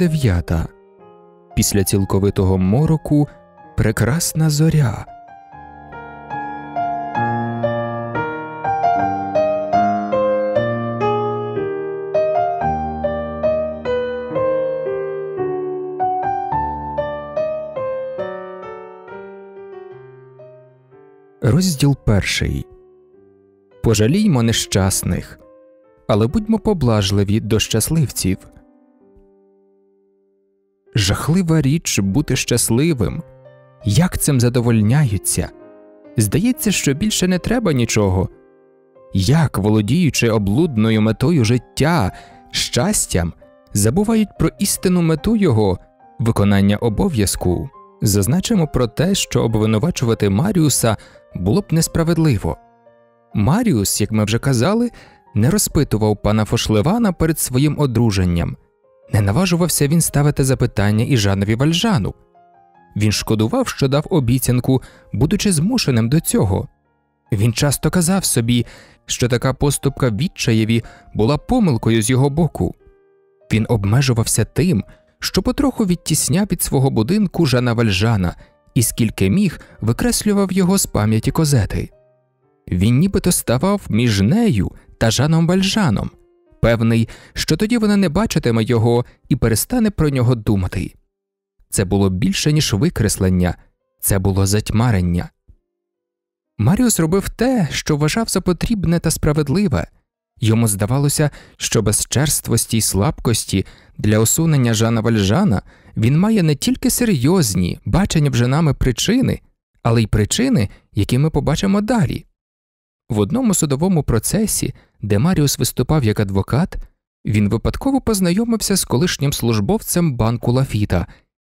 дев'ята. Після цілковитого мороку прекрасна зоря. Розділ перший Пожаліймо нещасних, але будьмо поблажливі до щасливців. Жахлива річ бути щасливим. Як цим задовольняються? Здається, що більше не треба нічого. Як, володіючи облудною метою життя, щастям, забувають про істинну мету його, виконання обов'язку, зазначимо про те, що обвинувачувати Маріуса було б несправедливо. Маріус, як ми вже казали, не розпитував пана Фошлевана перед своїм одруженням. Не наважувався він ставити запитання і Жанові Вальжану. Він шкодував, що дав обіцянку, будучи змушеним до цього. Він часто казав собі, що така поступка відчаєві була помилкою з його боку. Він обмежувався тим, що потроху відтісняв від свого будинку Жана Вальжана і скільки міг викреслював його з пам'яті козети. Він нібито ставав між нею та Жаном Вальжаном, певний, що тоді вона не бачитиме його і перестане про нього думати. Це було більше, ніж викреслення, це було затьмарення. Маріус робив те, що вважав за потрібне та справедливе. Йому здавалося, що без черствості й слабкості для усунення Жана Вальжана він має не тільки серйозні, бачені вже нами причини, але й причини, які ми побачимо далі. В одному судовому процесі де Маріус виступав як адвокат, він випадково познайомився з колишнім службовцем банку Лафіта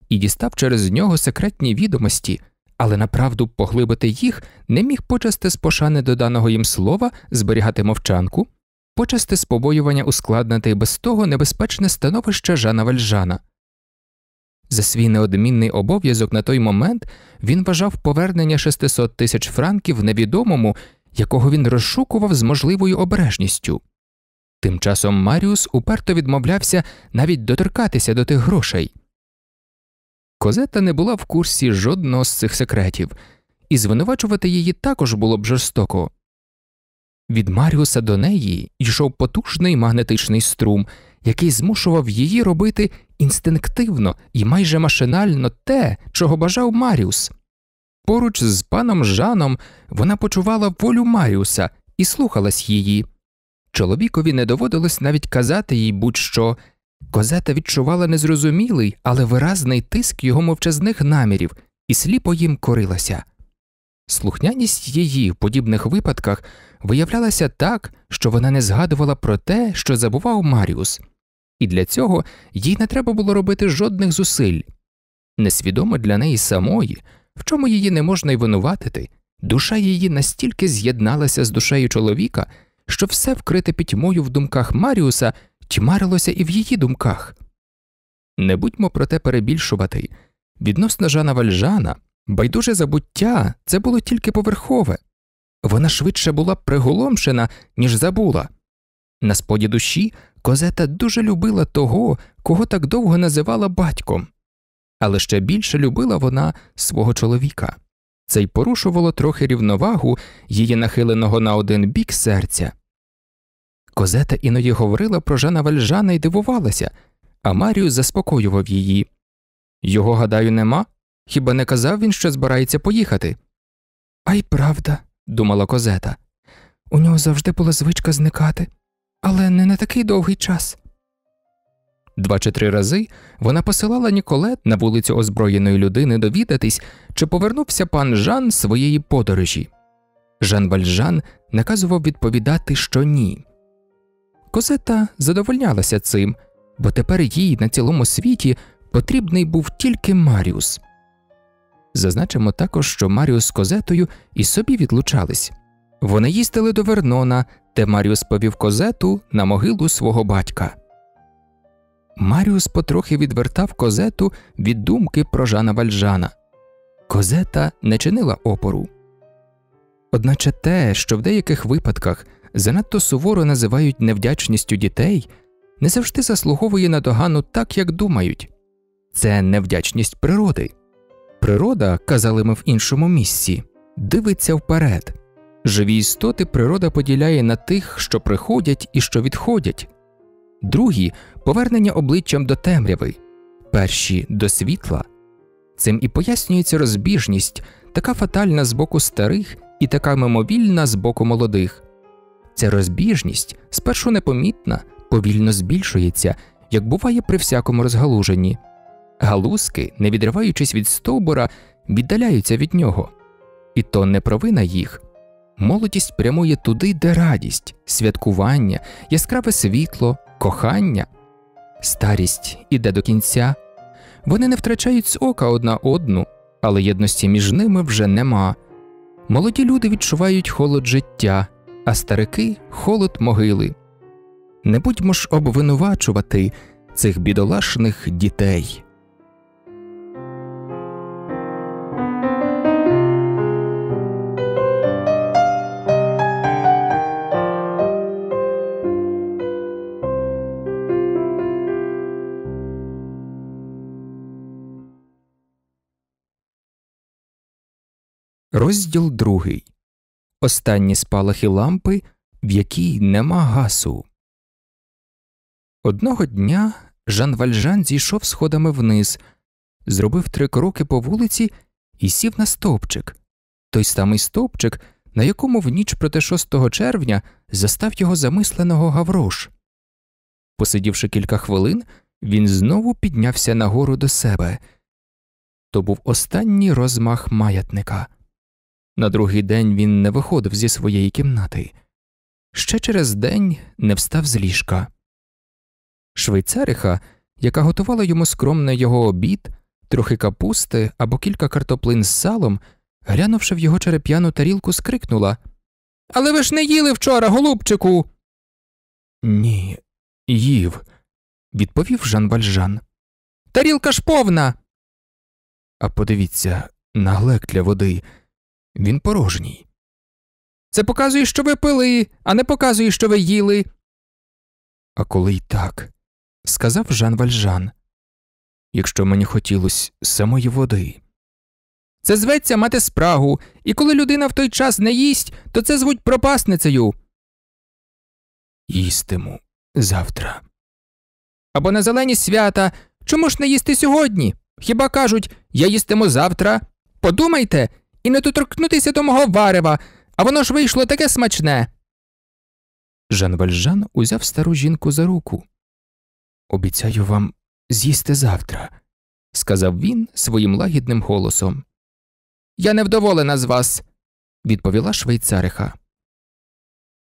і дістав через нього секретні відомості, але направду поглибити їх не міг почасти з пошани до даного їм слова зберігати мовчанку, почасти з побоювання ускладнити і без того небезпечне становище Жана Вальжана. За свій неодмінний обов'язок на той момент він вважав повернення 600 тисяч франків невідомому якого він розшукував з можливою обережністю. Тим часом Маріус уперто відмовлявся навіть доторкатися до тих грошей. Козета не була в курсі жодного з цих секретів, і звинувачувати її також було б жорстоко. Від Маріуса до неї йшов потужний магнетичний струм, який змушував її робити інстинктивно і майже машинально те, чого бажав Маріус. Поруч з паном Жаном вона почувала волю Маріуса і слухалась її. Чоловікові не доводилось навіть казати їй будь що. Козета відчувала незрозумілий, але виразний тиск його мовчазних намірів і сліпо їм корилася. Слухняність її в подібних випадках виявлялася так, що вона не згадувала про те, що забував Маріус, і для цього їй не треба було робити жодних зусиль. Несвідомо для неї самої в чому її не можна й винуватити, душа її настільки з'єдналася з душею чоловіка, що все вкрите пітьмою в думках Маріуса тьмарилося і в її думках. Не будьмо проте перебільшувати відносно Жана Вальжана, байдуже забуття це було тільки поверхове, вона швидше була приголомшена, ніж забула. На споді душі Козета дуже любила того, кого так довго називала батьком але ще більше любила вона свого чоловіка. Це й порушувало трохи рівновагу її нахиленого на один бік серця. Козета іноді говорила про Жана Вальжана і дивувалася, а Маріус заспокоював її. Його, гадаю, нема? Хіба не казав він, що збирається поїхати? А й правда, думала Козета. У нього завжди була звичка зникати, але не на такий довгий час. Два чи три рази вона посилала Ніколет на вулицю озброєної людини довідатись, чи повернувся пан Жан своєї подорожі. Жан Вальжан наказував відповідати, що ні. Козета задовольнялася цим, бо тепер їй на цілому світі потрібний був тільки Маріус. Зазначимо також, що Маріус з Козетою і собі відлучались. Вони їздили до Вернона, де Маріус повів козету на могилу свого батька. Маріус потрохи відвертав козету від думки про Жана Вальжана. Козета не чинила опору. Одначе те, що в деяких випадках занадто суворо називають невдячністю дітей, не завжди заслуговує на догану так, як думають це невдячність природи. Природа, казали ми в іншому місці, дивиться вперед. Живі істоти природа поділяє на тих, що приходять і що відходять, другі повернення обличчям до темряви, перші до світла. Цим і пояснюється розбіжність, така фатальна з боку старих і така мимовільна з боку молодих. Ця розбіжність спершу непомітна, повільно збільшується, як буває при всякому розгалуженні. Галузки, не відриваючись від стовбура, віддаляються від нього, і то не провина їх, Молодість прямує туди, де радість, святкування, яскраве світло, кохання. Старість іде до кінця. Вони не втрачають з ока одна одну, але єдності між ними вже нема. Молоді люди відчувають холод життя, а старики холод могили. Не будьмо ж обвинувачувати цих бідолашних дітей. Розділ другий. Останні спалахи лампи, в якій нема гасу. Одного дня Жан Вальжан зійшов сходами вниз, зробив три кроки по вулиці і сів на стовпчик той самий стовпчик, на якому в ніч проти 6 червня застав його замисленого Гаврош. Посидівши кілька хвилин, він знову піднявся нагору до себе. То був останній розмах маятника. На другий день він не виходив зі своєї кімнати. Ще через день не встав з ліжка. Швейцариха, яка готувала йому скромно його обід, трохи капусти або кілька картоплин з салом, глянувши в його череп'яну тарілку, скрикнула Але ви ж не їли вчора, голубчику. Ні, їв, відповів Жан Вальжан. Тарілка ж повна. А подивіться, наглек для води. Він порожній. Це показує, що ви пили, а не показує, що ви їли. А коли й так, сказав Жан Вальжан, якщо мені хотілося самої води. Це зветься мати спрагу, і коли людина в той час не їсть, то це звуть пропасницею. Їстиму завтра. Або на зелені свята. Чому ж не їсти сьогодні? Хіба кажуть я їстиму завтра? Подумайте, і не доторкнутися до мого варева, а воно ж вийшло таке смачне. Жан Вальжан узяв стару жінку за руку. Обіцяю вам з'їсти завтра, сказав він своїм лагідним голосом. Я невдоволена з вас, відповіла швейцариха.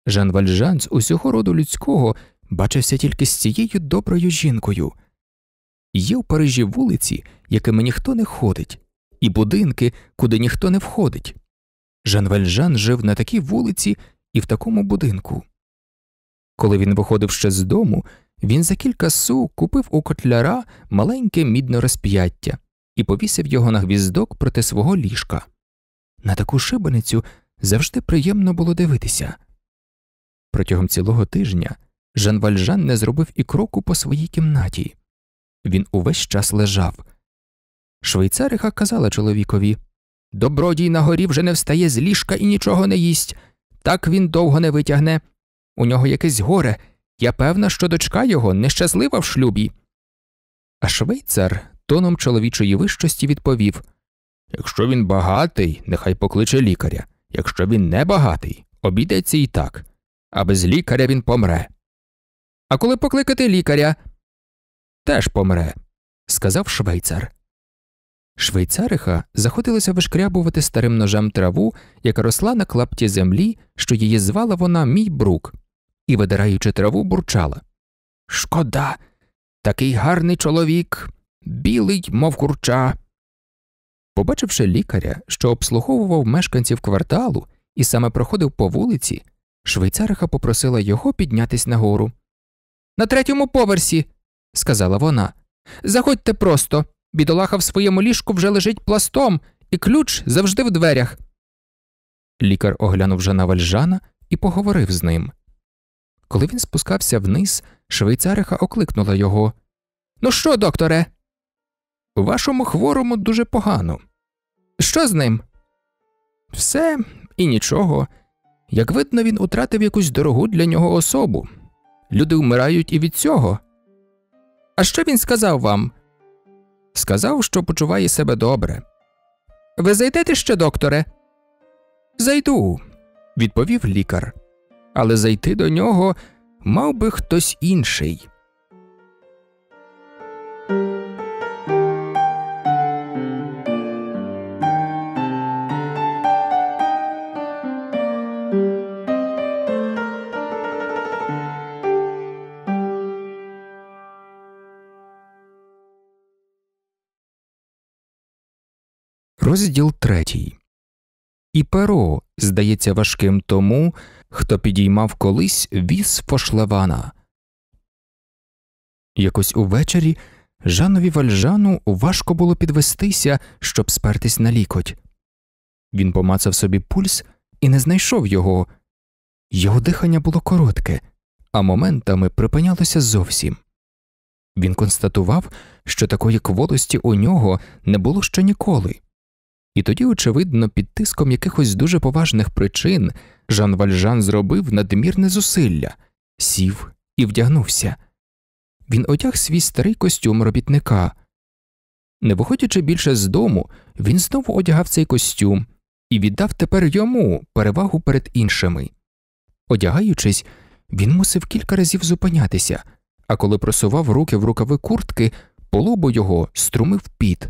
Жан Вальжан з усього роду людського бачився тільки з цією доброю жінкою. Є у Парижі вулиці, якими ніхто не ходить, і будинки, куди ніхто не входить. Жан Вальжан жив на такій вулиці і в такому будинку. Коли він виходив ще з дому, він за кілька су купив у котляра маленьке мідне розп'яття і повісив його на гвіздок проти свого ліжка. На таку шибаницю завжди приємно було дивитися. Протягом цілого тижня Жан Вальжан не зробив і кроку по своїй кімнаті. Він увесь час лежав, Швейцариха казала чоловікові Добродій на горі вже не встає з ліжка і нічого не їсть. Так він довго не витягне. У нього якесь горе. Я певна, що дочка його нещаслива в шлюбі. А швейцар тоном чоловічої вищості відповів Якщо він багатий, нехай покличе лікаря. Якщо він не багатий, обійдеться і так, а без лікаря він помре. А коли покликати лікаря, теж помре, сказав швейцар. Швейцариха заходилася вишкрябувати старим ножем траву, яка росла на клапті землі, що її звала вона мій брук, і, видираючи траву, бурчала. Шкода, такий гарний чоловік, білий, мов курча. Побачивши лікаря, що обслуговував мешканців кварталу і саме проходив по вулиці, швейцариха попросила його піднятись нагору. На третьому поверсі, сказала вона, заходьте просто. Бідолаха в своєму ліжку вже лежить пластом, і ключ завжди в дверях. Лікар оглянув Жана Вальжана і поговорив з ним. Коли він спускався вниз, швейцариха окликнула його Ну що, докторе? Вашому хворому дуже погано. Що з ним? Все і нічого. Як видно, він утратив якусь дорогу для нього особу. Люди вмирають і від цього. А що він сказав вам? сказав, що почуває себе добре. Ви зайдете ще, докторе? Зайду, відповів лікар. Але зайти до нього мав би хтось інший. Розділ третій. І перо здається важким тому, хто підіймав колись віз Фошлевана. Якось увечері Жанові Вальжану важко було підвестися, щоб спертись на лікоть. Він помацав собі пульс і не знайшов його. Його дихання було коротке, а моментами припинялося зовсім. Він констатував, що такої кволості у нього не було ще ніколи. І тоді, очевидно, під тиском якихось дуже поважних причин Жан Вальжан зробив надмірне зусилля, сів і вдягнувся. Він одяг свій старий костюм робітника. Не виходячи більше з дому, він знову одягав цей костюм і віддав тепер йому перевагу перед іншими. Одягаючись, він мусив кілька разів зупинятися, а коли просував руки в рукави куртки, по його струмив піт.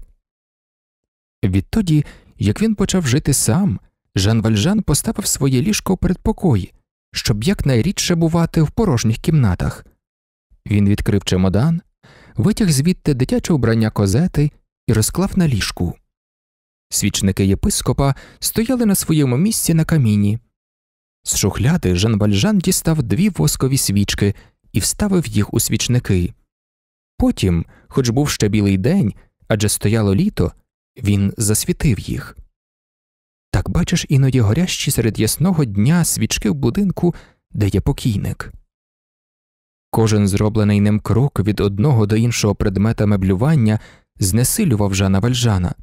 Відтоді, як він почав жити сам, Жан Вальжан поставив своє ліжко у передпокої, щоб якнайрідше бувати в порожніх кімнатах. Він відкрив чемодан, витяг звідти дитяче убрання козети і розклав на ліжку. Свічники єпископа стояли на своєму місці на каміні. З шухляди Жан Вальжан дістав дві воскові свічки і вставив їх у свічники. Потім, хоч був ще білий день адже стояло літо, він засвітив їх. Так бачиш іноді горящі серед ясного дня свічки в будинку, де є покійник. Кожен зроблений ним крок від одного до іншого предмета меблювання знесилював Жана Вальжана,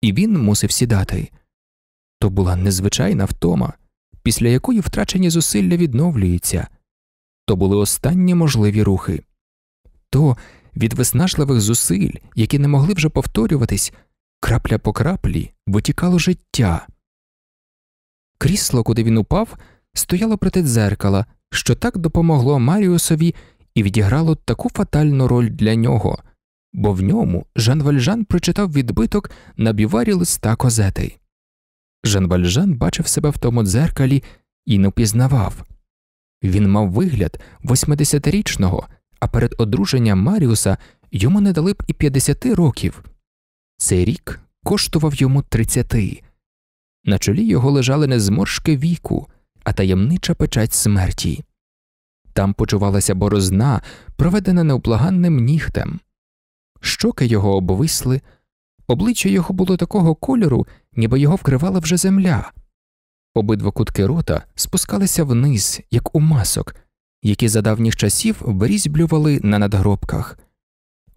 і він мусив сідати. То була незвичайна втома, після якої втрачені зусилля відновлюються, то були останні можливі рухи. То від виснажливих зусиль, які не могли вже повторюватись, Крапля по краплі витікало життя. Крісло, куди він упав, стояло проти дзеркала, що так допомогло Маріусові і відіграло таку фатальну роль для нього, бо в ньому Жан Вальжан прочитав відбиток на біварі листа козети. Жан Вальжан бачив себе в тому дзеркалі і не впізнавав. Він мав вигляд 80-річного, а перед одруженням Маріуса йому не дали б і 50 років. Цей рік коштував йому тридцяти. На чолі його лежали не зморшки віку, а таємнича печать смерті. Там почувалася борозна, проведена необлаганним нігтем. Щоки його обвисли, обличчя його було такого кольору, ніби його вкривала вже земля. Обидва кутки рота спускалися вниз, як у масок, які за давніх часів врізьблювали на надгробках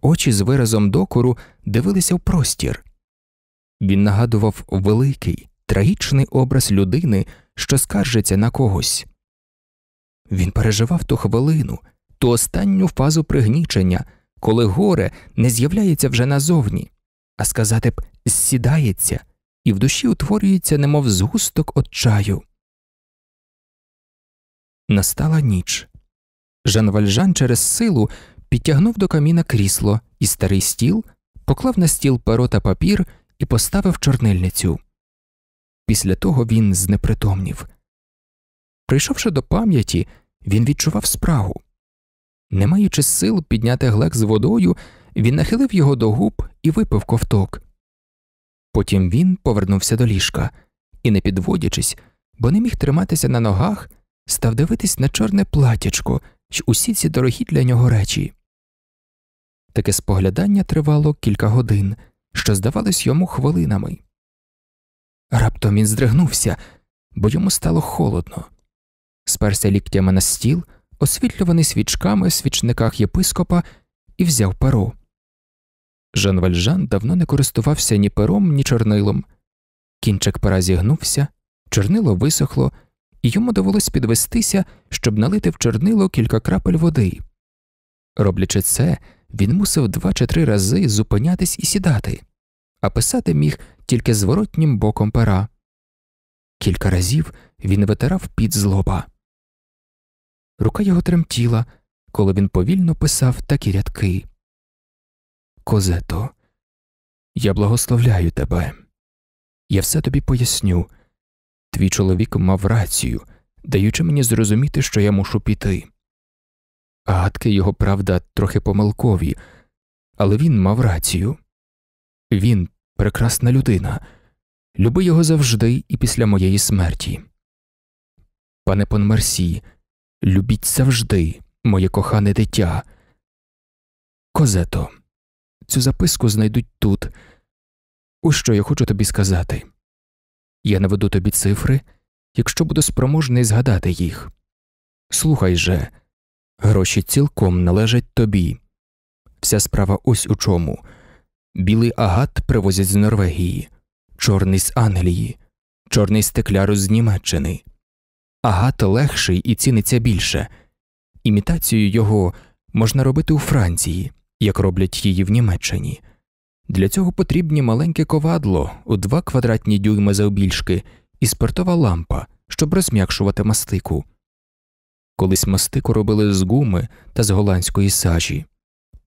очі з виразом докору дивилися в простір. Він нагадував великий, трагічний образ людини, що скаржиться на когось. Він переживав ту хвилину, ту останню фазу пригнічення, коли горе не з'являється вже назовні, а сказати б, сідається і в душі утворюється, немов згусток от чаю. Настала ніч. Жан Вальжан через силу підтягнув до каміна крісло і старий стіл, поклав на стіл перо та папір і поставив чорнильницю. Після того він знепритомнів. Прийшовши до пам'яті, він відчував спрагу. Не маючи сил підняти глек з водою, він нахилив його до губ і випив ковток. Потім він повернувся до ліжка і, не підводячись, бо не міг триматися на ногах, став дивитись на чорне платячко й усі ці дорогі для нього речі. Таке споглядання тривало кілька годин, що здавалось йому хвилинами. Раптом він здригнувся, бо йому стало холодно. Сперся ліктями на стіл, освітлюваний свічками в свічниках єпископа, і взяв перо. Жан Вальжан давно не користувався ні пером, ні чорнилом. Кінчик пера зігнувся, чорнило висохло, і йому довелось підвестися, щоб налити в чорнило кілька крапель води. Роблячи це, він мусив два чи три рази зупинятись і сідати, а писати міг тільки зворотнім боком пера. Кілька разів він витирав під злоба. Рука його тремтіла, коли він повільно писав такі рядки. Козето, я благословляю тебе. Я все тобі поясню. Твій чоловік мав рацію, даючи мені зрозуміти, що я мушу піти. Гадки його, правда, трохи помилкові, але він мав рацію він прекрасна людина, люби його завжди і після моєї смерті. Пане Понмарсі, любіть завжди, моє кохане дитя. Козето, цю записку знайдуть тут. Ось що я хочу тобі сказати. Я наведу тобі цифри, якщо буду спроможний згадати їх. Слухай же. Гроші цілком належать тобі. Вся справа ось у чому. Білий агат привозять з Норвегії, чорний з Англії, чорний стекляру з Німеччини. Агат легший і ціниться більше. Імітацію його можна робити у Франції, як роблять її в Німеччині. Для цього потрібні маленьке ковадло у два квадратні дюйми завбільшки і спиртова лампа, щоб розм'якшувати мастику. Колись мастику робили з гуми та з голландської сажі,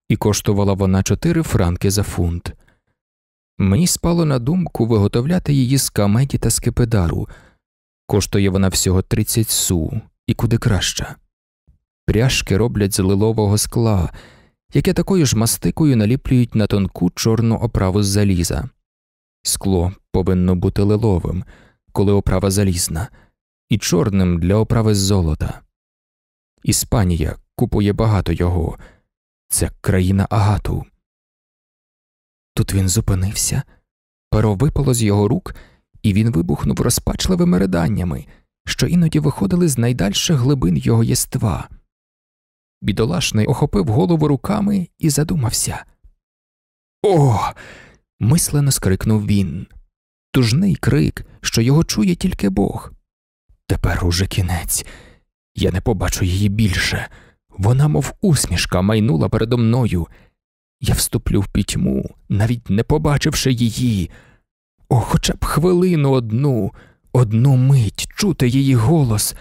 і коштувала вона 4 франки за фунт. Мені спало на думку виготовляти її з камеді та з Коштує вона всього 30 су і куди краще. Пряжки роблять з лилового скла, яке такою ж мастикою наліплюють на тонку чорну оправу з заліза. Скло повинно бути лиловим, коли оправа залізна, і чорним для оправи з золота. Іспанія купує багато його. Це країна агату. Тут він зупинився, перо випало з його рук, і він вибухнув розпачливими риданнями, що іноді виходили з найдальших глибин його єства. Бідолашний охопив голову руками і задумався. О. мислено скрикнув він. Тужний крик, що його чує тільки Бог. Тепер уже кінець. Я не побачу її більше. Вона, мов усмішка, майнула передо мною. Я вступлю в пітьму, навіть не побачивши її. О, хоча б хвилину одну, одну мить чути її голос,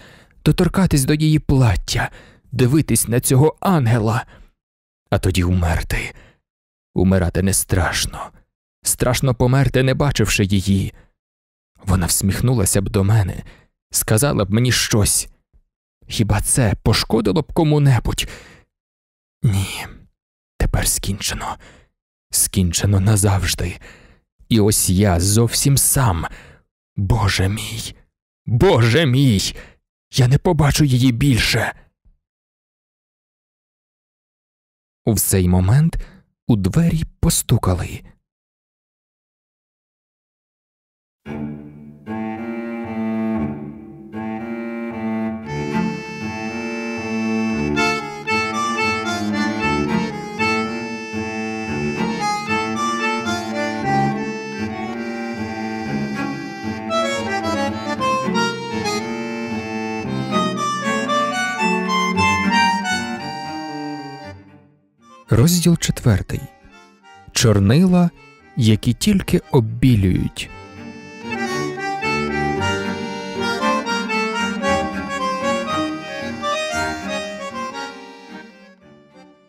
доторкатись до її плаття, дивитись на цього ангела, а тоді умерти. Умирати не страшно, страшно померти, не бачивши її. Вона всміхнулася б до мене, сказала б мені щось. Хіба це пошкодило б кому-небудь? Ні, тепер скінчено, скінчено назавжди. І ось я зовсім сам. Боже мій, Боже мій, я не побачу її більше. У цей момент у двері постукали. Розділ четвертий. Чорнила, які тільки оббілюють.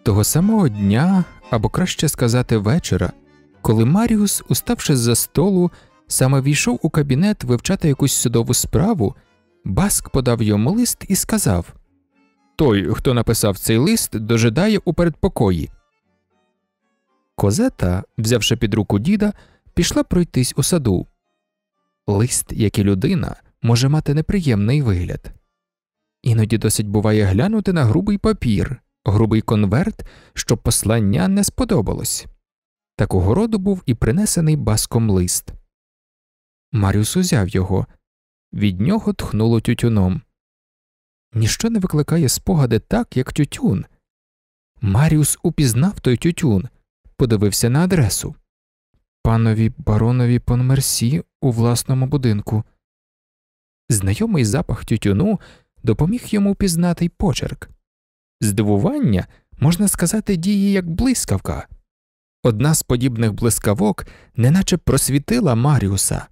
Того самого дня, або краще сказати, вечора, коли Маріус, уставши з за столу, саме війшов у кабінет вивчати якусь судову справу, Баск подав йому лист і сказав той, хто написав цей лист, дожидає у передпокої. Козета, взявши під руку діда, пішла пройтись у саду. Лист, як і людина, може мати неприємний вигляд. Іноді досить буває глянути на грубий папір, грубий конверт, щоб послання не сподобалось. Такого роду був і принесений баском лист. Маріус узяв його, від нього тхнуло тютюном. Ніщо не викликає спогади так, як тютюн. Маріус упізнав той тютюн, подивився на адресу. Панові баронові Понмерсі у власному будинку. Знайомий запах тютюну допоміг йому впізнати й почерк. Здивування, можна сказати, діє як блискавка. Одна з подібних блискавок неначе просвітила Маріуса.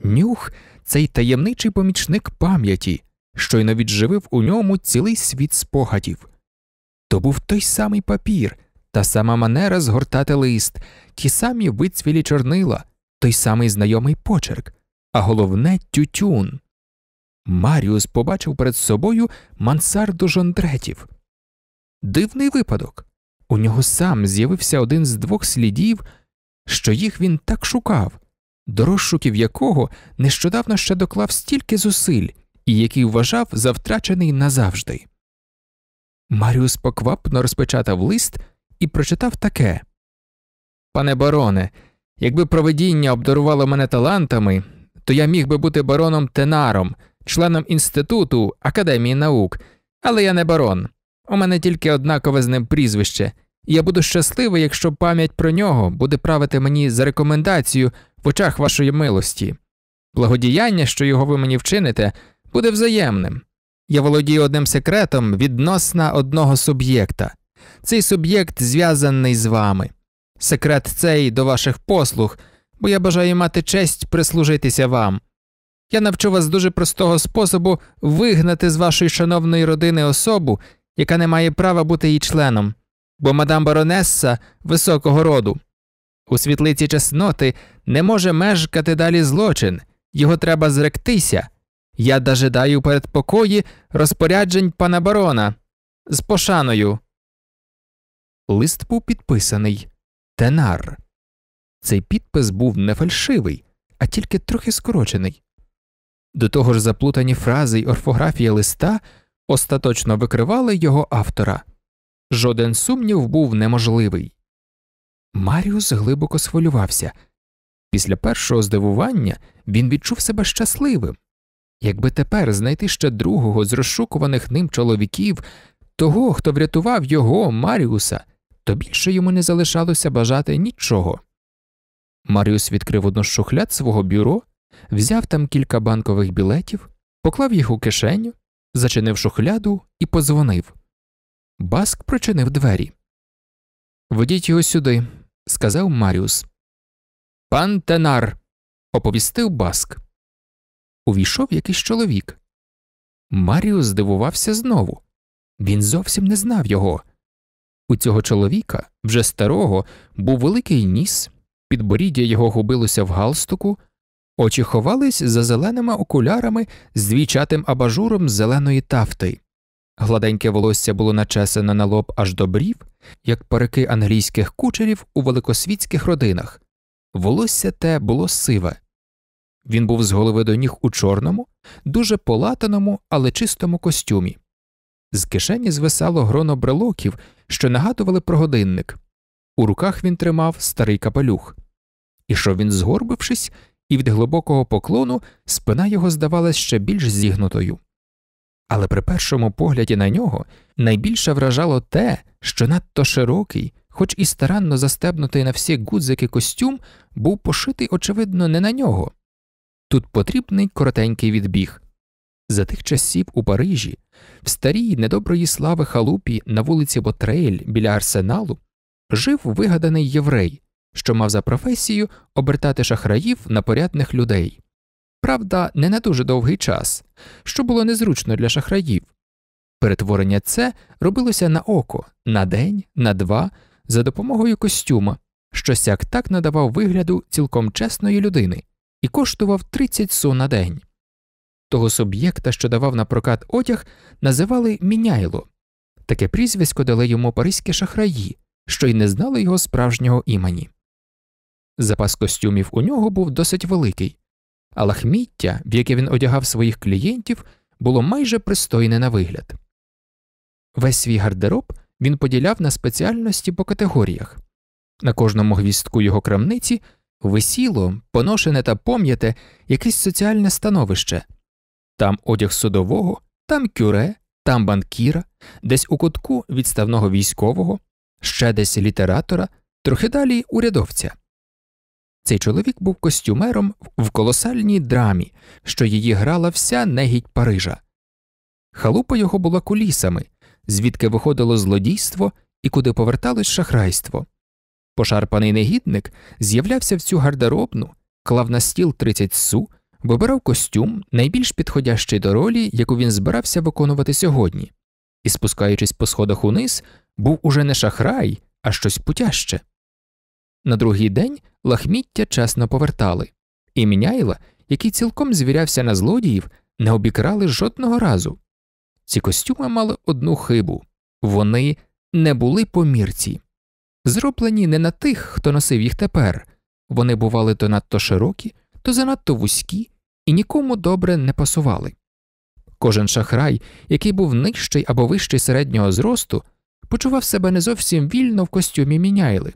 Нюх цей таємничий помічник пам'яті. Щойно відживив у ньому цілий світ спогадів. То був той самий папір, та сама манера згортати лист, ті самі вицвілі чорнила, той самий знайомий почерк, а головне тютюн. Маріус побачив перед собою мансарду жондретів. Дивний випадок. У нього сам з'явився один з двох слідів, що їх він так шукав, до розшуків якого нещодавно ще доклав стільки зусиль і який вважав за втрачений назавжди. Маріус поквапно розпечатав лист і прочитав таке Пане бароне, якби проведіння обдарувало мене талантами, то я міг би бути бароном Тенаром, членом інституту Академії наук, але я не барон. У мене тільки однакове з ним прізвище, і я буду щасливий, якщо пам'ять про нього буде правити мені за рекомендацію в очах вашої милості. Благодіяння, що його ви мені вчините, буде взаємним. Я володію одним секретом відносно одного суб'єкта. Цей суб'єкт зв'язаний з вами. Секрет цей до ваших послуг, бо я бажаю мати честь прислужитися вам. Я навчу вас дуже простого способу вигнати з вашої шановної родини особу, яка не має права бути її членом, бо мадам баронесса високого роду. У світлиці чесноти не може мешкати далі злочин, його треба зректися. Я дожидаю передпокої розпоряджень пана барона з пошаною. Лист був підписаний Тенар. Цей підпис був не фальшивий, а тільки трохи скорочений. До того ж, заплутані фрази й орфографія листа остаточно викривали його автора. Жоден сумнів був неможливий. Маріус глибоко схвилювався. Після першого здивування він відчув себе щасливим. Якби тепер знайти ще другого з розшукуваних ним чоловіків, того, хто врятував його, Маріуса, то більше йому не залишалося бажати нічого. Маріус відкрив одну з шухляд свого бюро, взяв там кілька банкових білетів, поклав їх у кишеню, зачинив шухляду і позвонив. Баск прочинив двері. Ведіть його сюди, сказав Маріус. Пан Тенар, оповістив Баск увійшов якийсь чоловік. Маріо здивувався знову він зовсім не знав його. У цього чоловіка, вже старого, був великий ніс, підборіддя його губилося в галстуку, очі ховались за зеленими окулярами з двічатим абажуром зеленої тафти. Гладеньке волосся було начесане на лоб аж до брів, як парики англійських кучерів у великосвітських родинах. Волосся те було сиве, він був з голови до ніг у чорному, дуже полатаному, але чистому костюмі. З кишені звисало гроно брелоків, що нагадували про годинник. У руках він тримав старий капелюх. Ішов він, згорбившись, і від глибокого поклону спина його здавалася ще більш зігнутою. Але при першому погляді на нього найбільше вражало те, що надто широкий, хоч і старанно застебнутий на всі гудзики костюм, був пошитий, очевидно, не на нього. Тут потрібний коротенький відбіг. За тих часів у Парижі, в старій недоброї слави халупі на вулиці Ботрейль біля арсеналу, жив вигаданий єврей, що мав за професію обертати шахраїв на порядних людей. Правда, не на дуже довгий час, що було незручно для шахраїв. Перетворення це робилося на око, на день, на два, за допомогою костюма, що сяк так надавав вигляду цілком чесної людини і коштував 30 су на день. Того суб'єкта, що давав на прокат одяг, називали міняйло таке прізвисько дали йому паризькі шахраї, що й не знали його справжнього імені. Запас костюмів у нього був досить великий, а лахміття, в яке він одягав своїх клієнтів, було майже пристойне на вигляд. Весь свій гардероб він поділяв на спеціальності по категоріях. На кожному гвістку його крамниці висіло, поношене та пом'яте якесь соціальне становище там одяг судового, там кюре, там банкіра, десь у кутку відставного військового, ще десь літератора, трохи далі урядовця. Цей чоловік був костюмером в колосальній драмі, що її грала вся негідь Парижа. Халупа його була кулісами, звідки виходило злодійство і куди поверталось шахрайство. Пошарпаний негідник з'являвся в цю гардеробну, клав на стіл 30 су, вибирав костюм, найбільш підходящий до ролі, яку він збирався виконувати сьогодні, і, спускаючись по сходах униз, був уже не шахрай, а щось путяще. На другий день лахміття чесно повертали, і міняйла, який цілком звірявся на злодіїв, не обікрали жодного разу. Ці костюми мали одну хибу вони не були по мірці зроблені не на тих, хто носив їх тепер, вони бували то надто широкі, то занадто вузькі і нікому добре не пасували. Кожен шахрай, який був нижчий або вищий середнього зросту, почував себе не зовсім вільно в костюмі міняйли.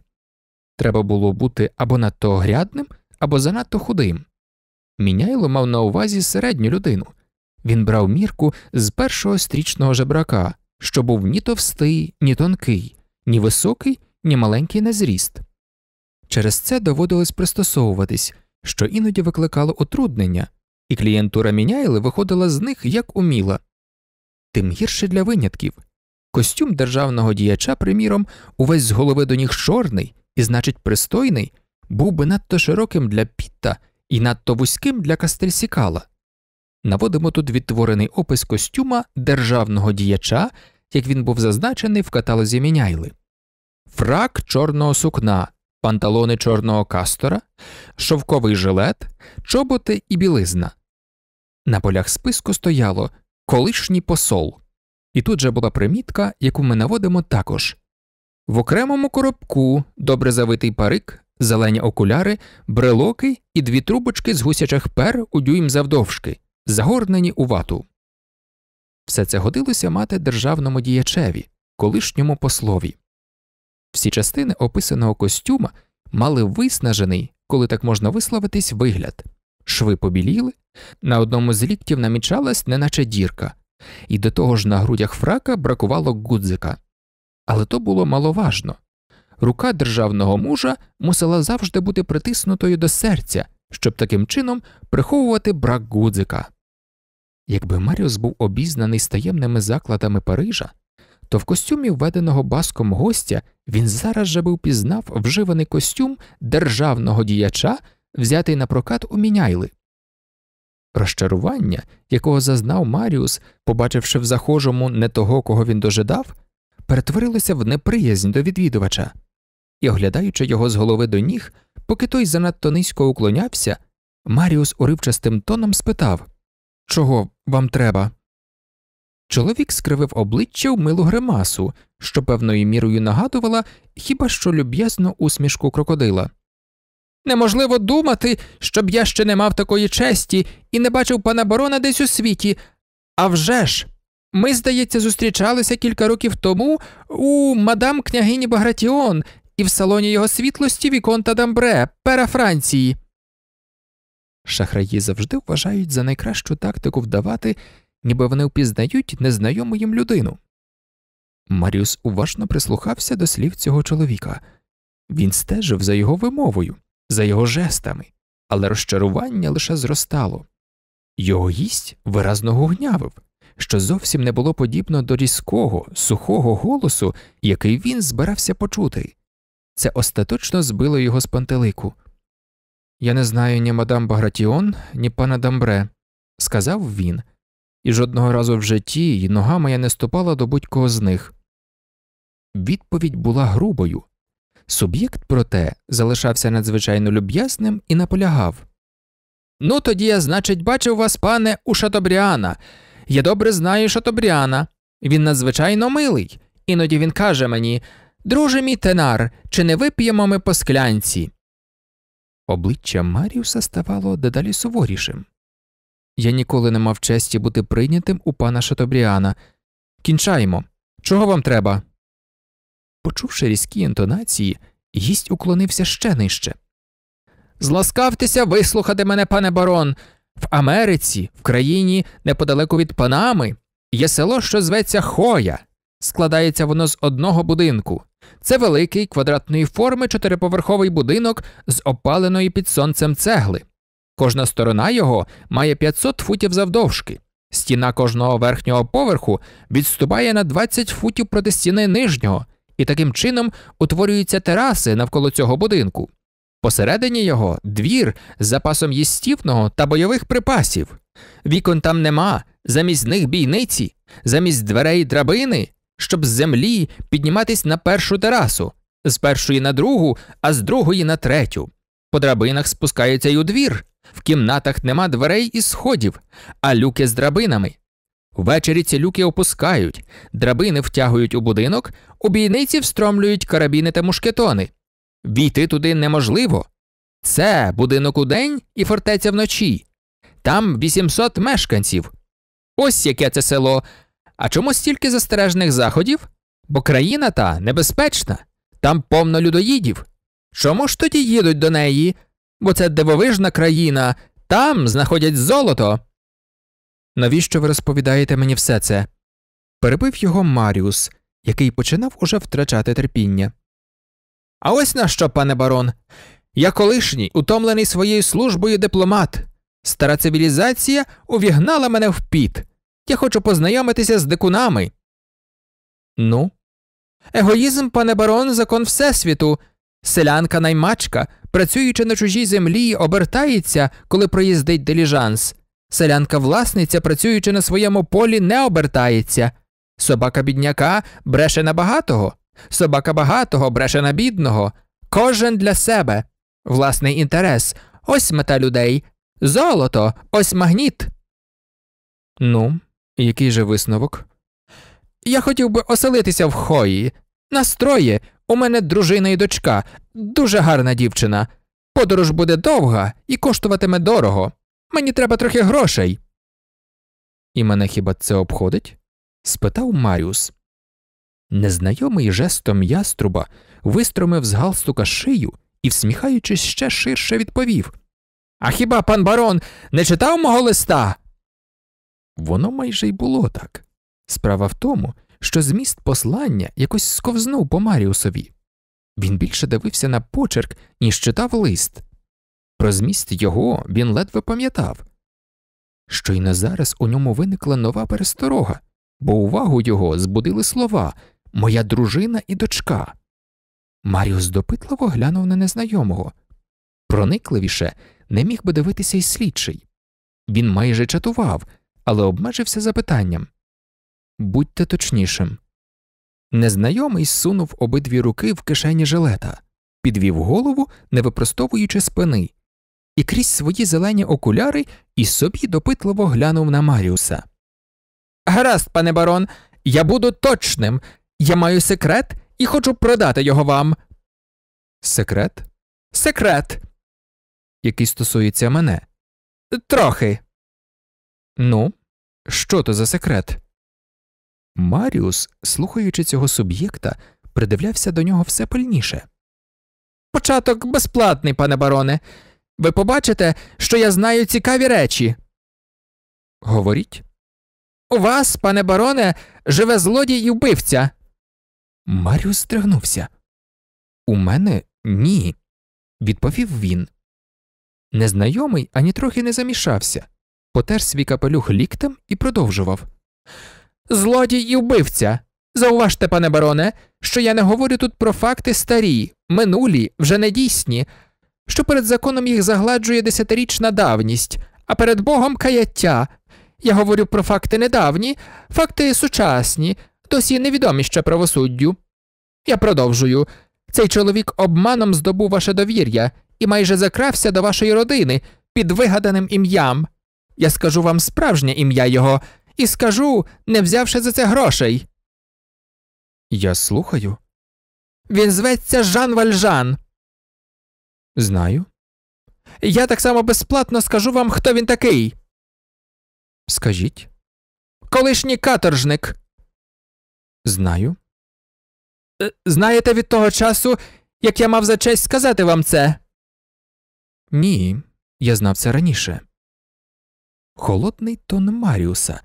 Треба було бути або надто грядним, або занадто худим. Міняйло мав на увазі середню людину. Він брав мірку з першого стрічного жебрака, що був ні товстий, ні тонкий, ні високий, ні маленький на зріст. Через це доводилось пристосовуватись, що іноді викликало утруднення, і клієнтура міняйли виходила з них як уміла, тим гірше для винятків. Костюм державного діяча, приміром, увесь з голови до ніг чорний і, значить, пристойний, був би надто широким для Пітта і надто вузьким для Кастельсікала. Наводимо тут відтворений опис костюма державного діяча, як він був зазначений в каталозі міняйли фрак чорного сукна, панталони чорного кастора, шовковий жилет, чоботи і білизна. На полях списку стояло колишній посол, і тут же була примітка, яку ми наводимо також. В окремому коробку добре завитий парик, зелені окуляри, брелоки і дві трубочки з гусячих пер у дюйм завдовжки, загорнені у вату. Все це годилося мати державному діячеві, колишньому послові. Всі частини описаного костюма мали виснажений, коли так можна висловитись, вигляд, шви побіліли, на одному з ліктів намічалась неначе дірка, і до того ж на грудях фрака бракувало гудзика. Але то було маловажно. Рука державного мужа мусила завжди бути притиснутою до серця, щоб таким чином приховувати брак гудзика. Якби Маріус був обізнаний з таємними закладами Парижа, то в костюмі введеного баском гостя він зараз же би впізнав вживаний костюм державного діяча, взятий на прокат у міняйли. Розчарування, якого зазнав Маріус, побачивши в захожому не того, кого він дожидав, перетворилося в неприязнь до відвідувача, і, оглядаючи його з голови до ніг, поки той занадто низько уклонявся, Маріус уривчастим тоном спитав Чого вам треба? Чоловік скривив обличчя в милу гримасу, що певною мірою нагадувала хіба що люб'язну усмішку крокодила. Неможливо думати, щоб я ще не мав такої честі і не бачив пана барона десь у світі. А вже ж, Ми, здається, зустрічалися кілька років тому у мадам княгині Багратіон і в салоні його світлості Віконта Дамбре, пера Франції. Шахраї завжди вважають за найкращу тактику вдавати ніби вони впізнають незнайому їм людину. Маріус уважно прислухався до слів цього чоловіка. Він стежив за його вимовою, за його жестами, але розчарування лише зростало. Його гість виразно гугнявив, що зовсім не було подібно до різкого, сухого голосу, який він збирався почути. Це остаточно збило його з пантелику. Я не знаю ні мадам Багратіон, ні пана Дамбре, сказав він, і жодного разу в житті нога моя не ступала до будь-кого з них. Відповідь була грубою. Суб'єкт, проте, залишався надзвичайно люб'ясним і наполягав Ну, тоді я, значить, бачив вас, пане, у Шатобріана. Я добре знаю Шатобріана. Він надзвичайно милий. Іноді він каже мені Друже мій тенар, чи не вип'ємо ми по склянці? Обличчя Маріуса ставало дедалі суворішим. Я ніколи не мав честі бути прийнятим у пана Шатобріана. Кінчаємо. Чого вам треба? Почувши різкі інтонації, гість уклонився ще нижче. Зласкавтеся вислухати мене, пане барон. В Америці, в країні неподалеку від Панами, є село, що зветься Хоя. Складається воно з одного будинку. Це великий квадратної форми чотириповерховий будинок з опаленої під сонцем цегли. Кожна сторона його має 500 футів завдовжки. Стіна кожного верхнього поверху відступає на 20 футів проти стіни нижнього, і таким чином утворюються тераси навколо цього будинку. Посередині його двір з запасом їстівного та бойових припасів. Вікон там нема, замість них бійниці, замість дверей драбини, щоб з землі підніматись на першу терасу, з першої на другу, а з другої на третю. По драбинах спускаються й у двір, в кімнатах нема дверей і сходів, а люки з драбинами. Ввечері ці люки опускають, драбини втягують у будинок, у бійниці встромлюють карабіни та мушкетони. Війти туди неможливо. Це будинок у день і фортеця вночі. Там 800 мешканців. Ось яке це село. А чому стільки застережних заходів? Бо країна та небезпечна, там повно людоїдів. Чому ж тоді їдуть до неї бо це дивовижна країна, там знаходять золото. Навіщо ви розповідаєте мені все це? перебив його Маріус, який починав уже втрачати терпіння. А ось на що, пане барон. Я колишній, утомлений своєю службою дипломат. Стара цивілізація увігнала мене в піт. Я хочу познайомитися з дикунами. Ну, егоїзм, пане барон, закон Всесвіту, Селянка наймачка, працюючи на чужій землі, обертається, коли проїздить диліжанс. Селянка власниця, працюючи на своєму полі, не обертається. Собака бідняка бреше на багатого, собака багатого бреше на бідного. Кожен для себе. Власний інтерес. Ось мета людей. Золото, ось магніт. Ну, який же висновок? Я хотів би оселитися в хої. Настрої, у мене дружина і дочка, дуже гарна дівчина. Подорож буде довга і коштуватиме дорого. Мені треба трохи грошей. І мене хіба це обходить? спитав Маріус. Незнайомий жестом яструба вистромив з галстука шию і, всміхаючись, ще ширше відповів А хіба пан барон не читав мого листа? Воно майже й було так. Справа в тому, що зміст послання якось сковзнув по Маріусові. Він більше дивився на почерк, ніж читав лист. Про зміст його він ледве пам'ятав. Щойно зараз у ньому виникла нова пересторога, бо увагу його збудили слова Моя дружина і дочка. Маріус допитливо глянув на незнайомого. Проникливіше не міг би дивитися й слідчий. Він майже чатував, але обмежився запитанням Будьте точнішим. Незнайомий сунув обидві руки в кишені жилета, підвів голову, не випростовуючи спини, і крізь свої зелені окуляри і собі допитливо глянув на Маріуса. Гаразд, пане барон, я буду точним. Я маю секрет і хочу продати його вам. Секрет? Секрет. Який стосується мене. Трохи. Ну, що то за секрет? Маріус, слухаючи цього суб'єкта, придивлявся до нього все пильніше. Початок безплатний, пане бароне. Ви побачите, що я знаю цікаві речі. Говоріть. У вас, пане бароне, живе злодій і вбивця. Маріус здригнувся. У мене ні, відповів він. Незнайомий ані трохи не замішався, потер свій капелюх ліктем і продовжував злодій і вбивця. Зауважте, пане бароне, що я не говорю тут про факти старі, минулі, вже недійсні, що перед законом їх загладжує десятирічна давність, а перед Богом каяття. Я говорю про факти недавні, факти сучасні, досі невідомі ще правосуддю. Я продовжую. Цей чоловік обманом здобув ваше довір'я і майже закрався до вашої родини під вигаданим ім'ям. Я скажу вам справжнє ім'я його, і скажу, не взявши за це грошей. Я слухаю. Він зветься Жан Вальжан. Знаю. Я так само безплатно скажу вам, хто він такий. Скажіть. Колишній каторжник. Знаю. Е, знаєте від того часу, як я мав за честь сказати вам це? Ні, я знав це раніше. Холодний тон Маріуса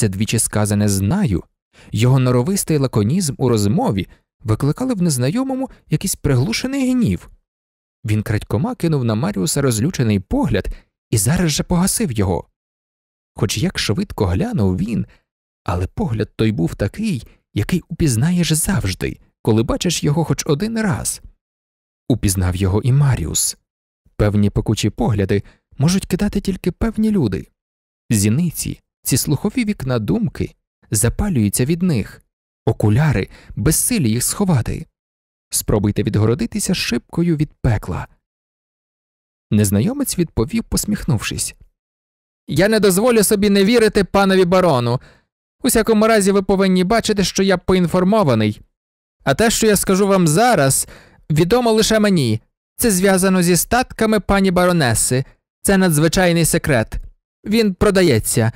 це двічі сказане знаю. Його норовистий лаконізм у розмові викликали в незнайомому якийсь приглушений гнів. Він крадькома кинув на Маріуса розлючений погляд і зараз же погасив його. Хоч як швидко глянув він, але погляд той був такий, який упізнаєш завжди, коли бачиш його хоч один раз. Упізнав його і Маріус. Певні пекучі погляди можуть кидати тільки певні люди, зіниці, ці слухові вікна думки запалюються від них, окуляри безсилі їх сховати. Спробуйте відгородитися шибкою від пекла. Незнайомець відповів, посміхнувшись. Я не дозволю собі не вірити панові барону. Усякому разі, ви повинні бачити, що я поінформований. А те, що я скажу вам зараз, відомо лише мені. Це зв'язано зі статками пані баронеси, це надзвичайний секрет. Він продається.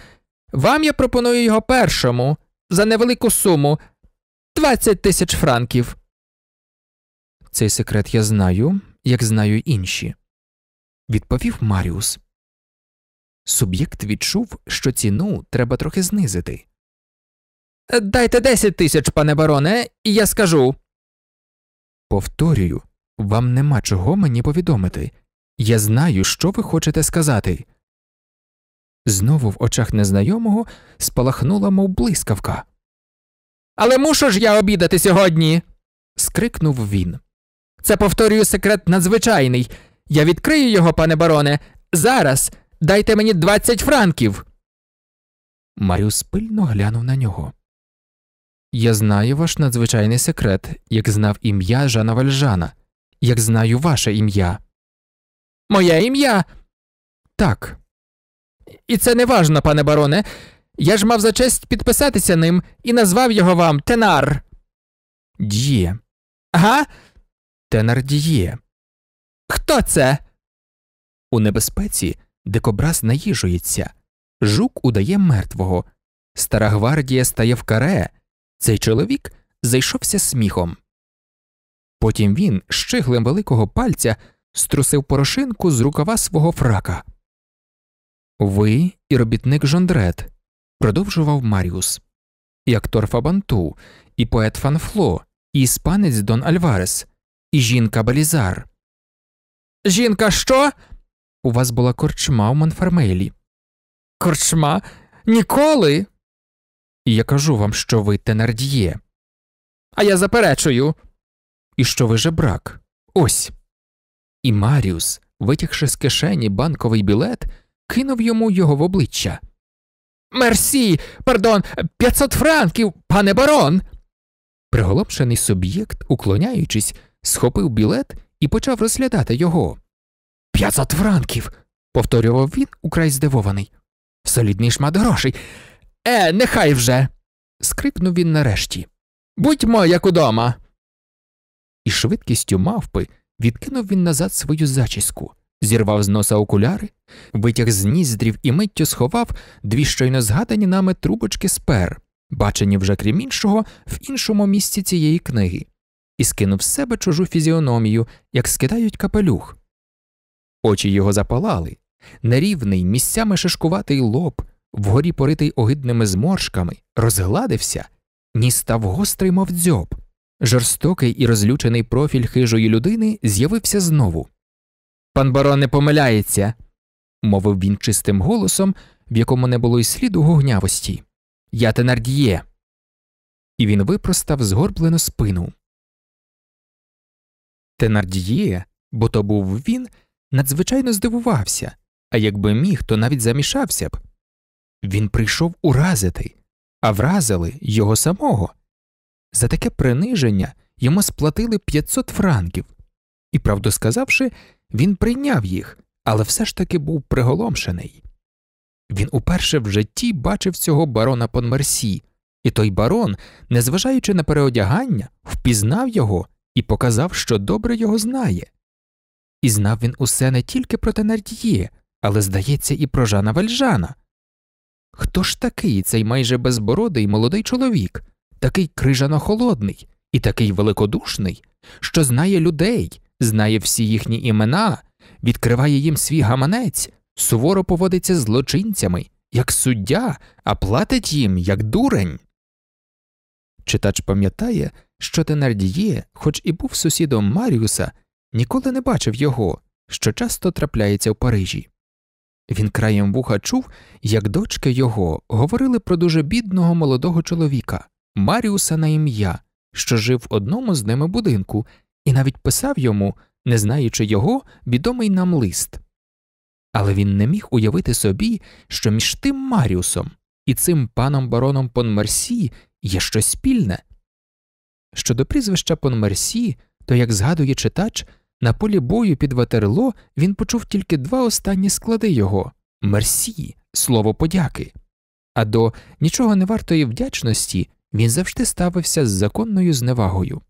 Вам я пропоную його першому за невелику суму 20 тисяч франків. Цей секрет я знаю, як знаю інші, відповів Маріус. Суб'єкт відчув, що ціну треба трохи знизити. Дайте 10 тисяч, пане бароне, і я скажу. Повторюю, вам нема чого мені повідомити. Я знаю, що ви хочете сказати. Знову в очах незнайомого спалахнула, мов блискавка. Але мушу ж я обідати сьогодні. скрикнув він. Це повторюю секрет надзвичайний. Я відкрию його, пане бароне. Зараз дайте мені двадцять франків. Маріус пильно глянув на нього. Я знаю ваш надзвичайний секрет, як знав ім'я Жана Вальжана, як знаю ваше ім'я. Моє ім'я. Так і це не важно, пане бароне. Я ж мав за честь підписатися ним і назвав його вам Тенар. Діє. Ага. Тенар діє. Хто це? У небезпеці дикобраз наїжується. Жук удає мертвого. Стара гвардія стає в каре. Цей чоловік зайшовся сміхом. Потім він щиглим великого пальця струсив порошинку з рукава свого фрака. Ви і робітник Жондрет, продовжував Маріус, і актор Фабанту, і поет Фанфло, і іспанець Дон Альварес, і жінка Балізар. Жінка що? У вас була корчма в Монфармейлі. Корчма? Ніколи. І я кажу вам, що ви тенардіє. А я заперечую. І що ви жебрак. Ось. І Маріус, витягши з кишені банковий білет кинув йому його в обличчя. Мерсі, пардон, 500 франків, пане барон. Приголомшений суб'єкт, уклоняючись, схопив білет і почав розглядати його. П'ятсот франків, повторював він, украй здивований. Солідний шмат грошей. Е, нехай вже. скрикнув він нарешті. Будьмо, як удома. І швидкістю мавпи відкинув він назад свою зачіску зірвав з носа окуляри, витяг з ніздрів і миттю сховав дві щойно згадані нами трубочки спер, бачені вже крім іншого в іншому місці цієї книги, і скинув з себе чужу фізіономію, як скидають капелюх. Очі його запалали, нерівний, місцями шишкуватий лоб, вгорі поритий огидними зморшками, розгладився, ніс став гострий, мов дзьоб. Жорстокий і розлючений профіль хижої людини з'явився знову. Пан барон не помиляється, мовив він чистим голосом, в якому не було й сліду гогнявості. Я тенардіє. І він випростав згорблену спину. Тенардіє, бо то був він, надзвичайно здивувався, а якби міг, то навіть замішався б. Він прийшов уразити, а вразили його самого. За таке приниження йому сплатили 500 франків, і, правду сказавши, він прийняв їх, але все ж таки був приголомшений. Він уперше в житті бачив цього барона Понмерсі, і той барон, незважаючи на переодягання, впізнав його і показав, що добре його знає. І знав він усе не тільки про Тенардіє, але, здається, і про Жана Вальжана. Хто ж такий цей майже безбородий молодий чоловік, такий крижано холодний і такий великодушний, що знає людей, знає всі їхні імена, відкриває їм свій гаманець, суворо поводиться з злочинцями, як суддя, а платить їм як дурень. Читач пам'ятає, що Тенардіє, хоч і був сусідом Маріуса, ніколи не бачив його, що часто трапляється в Парижі. Він краєм вуха чув, як дочки його говорили про дуже бідного молодого чоловіка, Маріуса на ім'я, що жив в одному з ними будинку і навіть писав йому, не знаючи його, відомий нам лист. Але він не міг уявити собі, що між тим Маріусом і цим паном бароном Понмерсі є щось спільне. Щодо прізвища Понмерсі, то, як згадує читач, на полі бою під Ватерло він почув тільки два останні склади його мерсі, слово подяки. А до нічого не вартої вдячності він завжди ставився з законною зневагою.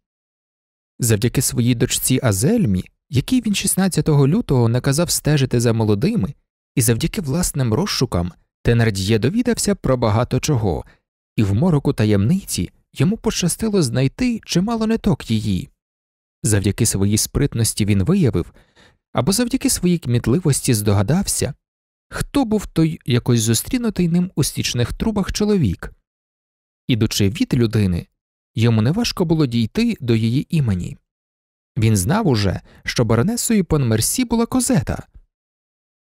Завдяки своїй дочці Азельмі, якій він 16 лютого наказав стежити за молодими, і завдяки власним розшукам Тенардіє довідався про багато чого, і в мороку таємниці йому пощастило знайти чимало ниток її. Завдяки своїй спритності він виявив або завдяки своїй кмітливості здогадався, хто був той якось зустрінутий ним у стічних трубах чоловік. Ідучи від людини, йому неважко було дійти до її імені. Він знав уже, що баронесою пан Мерсі була козета,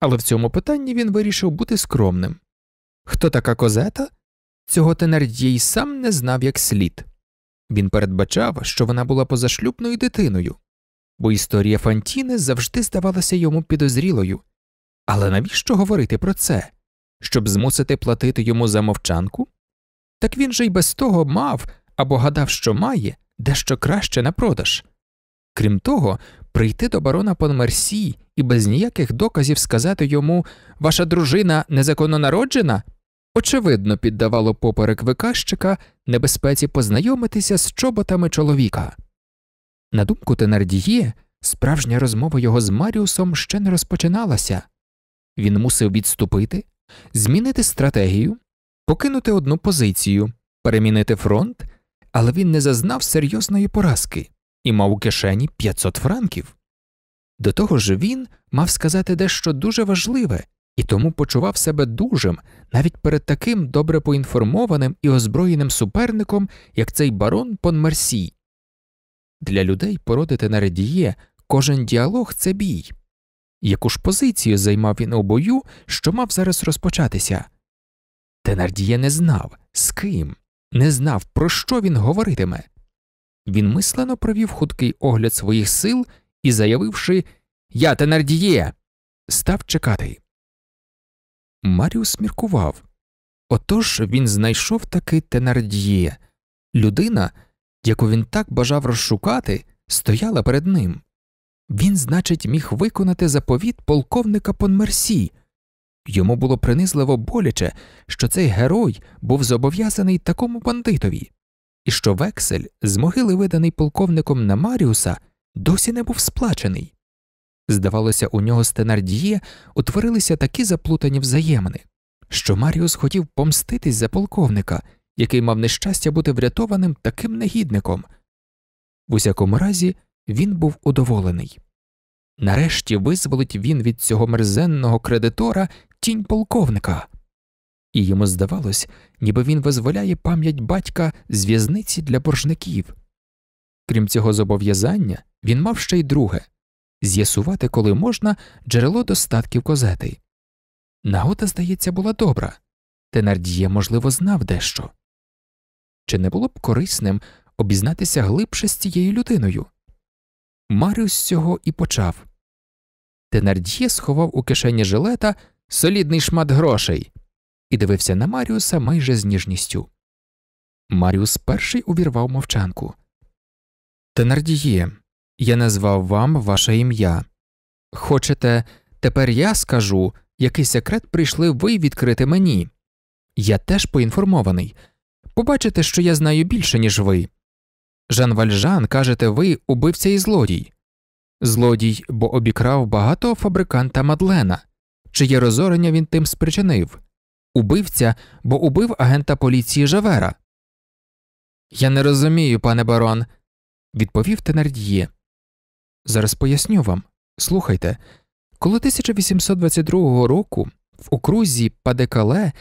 але в цьому питанні він вирішив бути скромним. Хто така козета? Цього Тенардій сам не знав як слід. Він передбачав, що вона була позашлюбною дитиною, бо історія Фантіни завжди здавалася йому підозрілою. Але навіщо говорити про це? Щоб змусити платити йому за мовчанку? Так він же й без того мав або гадав, що має дещо краще на продаж. Крім того, прийти до барона Понмерсі і без ніяких доказів сказати йому Ваша дружина незакононароджена, очевидно піддавало поперек виказчика небезпеці познайомитися з чоботами чоловіка. На думку Тенардіє, справжня розмова його з Маріусом ще не розпочиналася він мусив відступити, змінити стратегію, покинути одну позицію, перемінити фронт але він не зазнав серйозної поразки і мав у кишені 500 франків. До того ж він мав сказати дещо дуже важливе і тому почував себе дужим навіть перед таким добре поінформованим і озброєним суперником, як цей барон Пон Понмерсій. Для людей породити на редіє кожен діалог це бій. Яку ж позицію займав він у бою, що мав зараз розпочатися? Тенардіє не знав, з ким не знав, про що він говоритиме. Він мислено провів худкий огляд своїх сил і, заявивши Я Тенардіє!», став чекати. Маріус міркував. Отож він знайшов таки Тенардіє. Людина, яку він так бажав розшукати, стояла перед ним. Він, значить, міг виконати заповіт полковника Понмерсі, Йому було принизливо боляче, що цей герой був зобов'язаний такому бандитові, і що вексель з могили, виданий полковником на Маріуса, досі не був сплачений. Здавалося, у нього з Тенардіє утворилися такі заплутані взаємини, що Маріус хотів помститись за полковника, який мав нещастя бути врятованим таким негідником. В усякому разі, він був удоволений. Нарешті визволить він від цього мерзенного кредитора тінь полковника. І йому здавалось, ніби він визволяє пам'ять батька з в'язниці для боржників. Крім цього зобов'язання, він мав ще й друге з'ясувати, коли можна, джерело достатків козети. Нагода, здається, була добра, Тенардіє, можливо, знав дещо. Чи не було б корисним обізнатися глибше з цією людиною? Маріус з цього і почав. Тенардіє сховав у кишені жилета солідний шмат грошей, і дивився на Маріуса майже з ніжністю. Маріус перший увірвав мовчанку. Тенардіє, я назвав вам ваше ім'я. Хочете, тепер я скажу, який секрет прийшли ви відкрити мені. Я теж поінформований. Побачите, що я знаю більше, ніж ви. Жан Вальжан, кажете, ви убивця і злодій. Злодій, бо обікрав багато фабриканта Мадлена чиє розорення він тим спричинив убивця, бо убив агента поліції Жавера. Я не розумію, пане барон, відповів Тенард'є. Зараз поясню вам слухайте, коли 1822 року в окрузі Падекале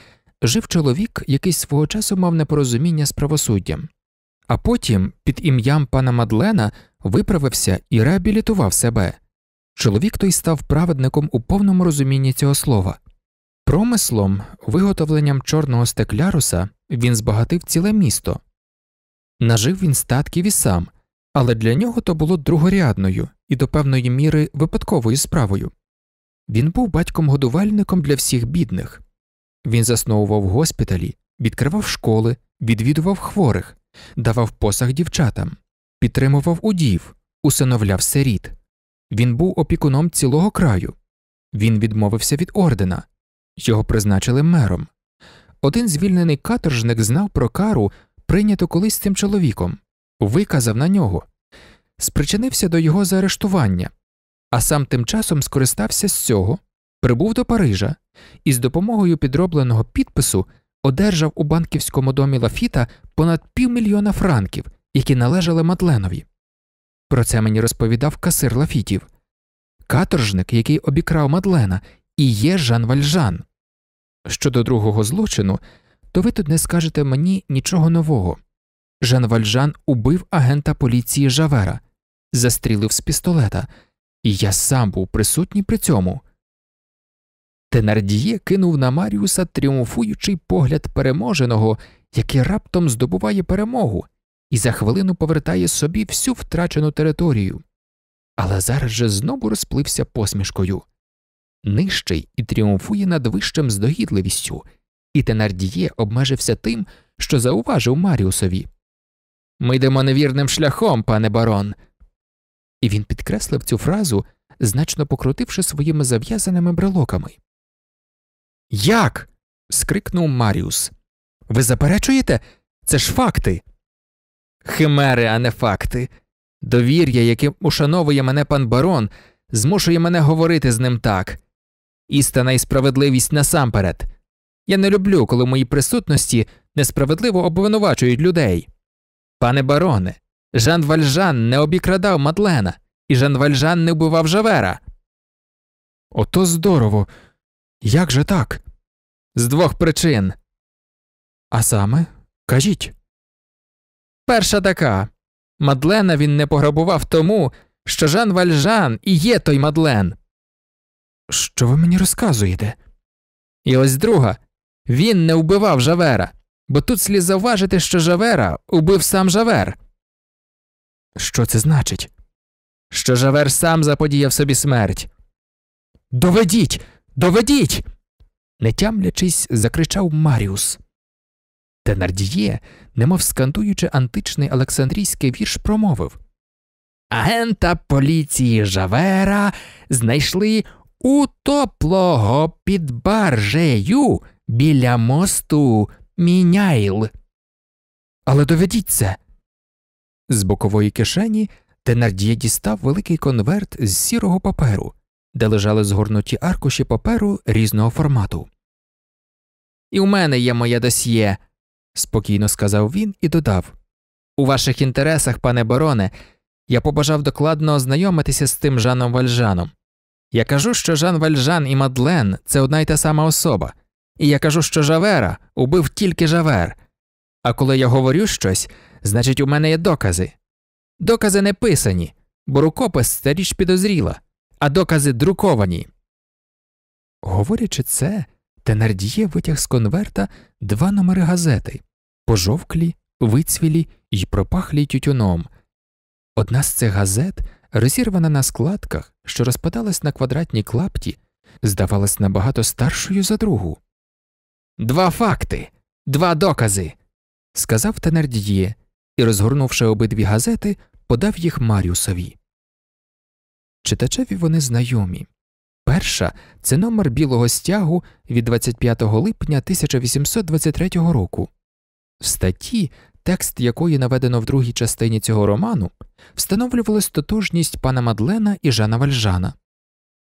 жив чоловік, який свого часу мав непорозуміння з правосуддям, а потім під ім'ям пана Мадлена виправився і реабілітував себе. Чоловік той став праведником у повному розумінні цього слова. Промислом, виготовленням чорного стекляруса, він збагатив ціле місто. Нажив він статків і сам, але для нього то було другорядною і до певної міри випадковою справою. Він був батьком-годувальником для всіх бідних. Він засновував госпіталі, відкривав школи, відвідував хворих, давав посаг дівчатам, підтримував удів, усиновляв сиріт. Він був опікуном цілого краю. Він відмовився від ордена, його призначили мером. Один звільнений каторжник знав про кару, прийняту колись цим чоловіком, виказав на нього, спричинився до його заарештування, а сам тим часом скористався з цього, прибув до Парижа і з допомогою підробленого підпису одержав у банківському домі Лафіта понад півмільйона франків, які належали Матленові. Про це мені розповідав касир Лафітів. Каторжник, який обікрав Мадлена, і є Жан Вальжан. Щодо другого злочину, то ви тут не скажете мені нічого нового. Жан Вальжан убив агента поліції Жавера, застрілив з пістолета, і я сам був присутній при цьому. Тенардіє кинув на Маріуса тріумфуючий погляд переможеного, який раптом здобуває перемогу і за хвилину повертає собі всю втрачену територію. Але зараз же знову розплився посмішкою. Нижчий і тріумфує над вищим здогідливістю, і Тенардіє обмежився тим, що зауважив Маріусові. Ми йдемо невірним шляхом, пане барон. І він підкреслив цю фразу, значно покрутивши своїми зав'язаними брелоками. Як? скрикнув Маріус. Ви заперечуєте? Це ж факти химери, а не факти. Довір'я, яким ушановує мене пан барон, змушує мене говорити з ним так. Істина і справедливість насамперед. Я не люблю, коли в моїй присутності несправедливо обвинувачують людей. Пане бароне, Жан Вальжан не обікрадав Мадлена, і Жан Вальжан не вбивав Жавера. Ото здорово. Як же так? З двох причин. А саме, кажіть. Перша така Мадлена він не пограбував тому, що Жан Вальжан і є той Мадлен. Що ви мені розказуєте? І ось друга він не вбивав Жавера, бо тут слід зауважити, що Жавера убив сам Жавер. Що це значить? Що Жавер сам заподіяв собі смерть. Доведіть, доведіть. не тямлячись, закричав Маріус. Тенардіє, немов скандуючи античний Олександрійський вірш, промовив Агента поліції Жавера знайшли у топлого під баржею біля мосту Міняйл. Але доведіть це. З бокової кишені Тенардіє дістав великий конверт з сірого паперу, де лежали згорнуті аркуші паперу різного формату. І у мене є моє досьє, спокійно сказав він і додав. У ваших інтересах, пане бароне, я побажав докладно ознайомитися з тим Жаном Вальжаном. Я кажу, що Жан Вальжан і Мадлен це одна й та сама особа, і я кажу, що Жавера убив тільки Жавер. А коли я говорю щось, значить, у мене є докази. Докази не писані, бо рукопис це річ підозріла, а докази друковані. Говорячи це, Тенардіє витяг з конверта два номери газети пожовклі, вицвілі й пропахлі тютюном. Одна з цих газет, розірвана на складках, що розпадалась на квадратній клапті, здавалась набагато старшою за другу. Два факти, два докази. сказав Тенардіє і, розгорнувши обидві газети, подав їх Маріусові. Читачеві вони знайомі. Перша це номер білого стягу від 25 липня 1823 року. В статті, текст якої наведено в другій частині цього роману, встановлювалась тотожність пана Мадлена і Жана Вальжана,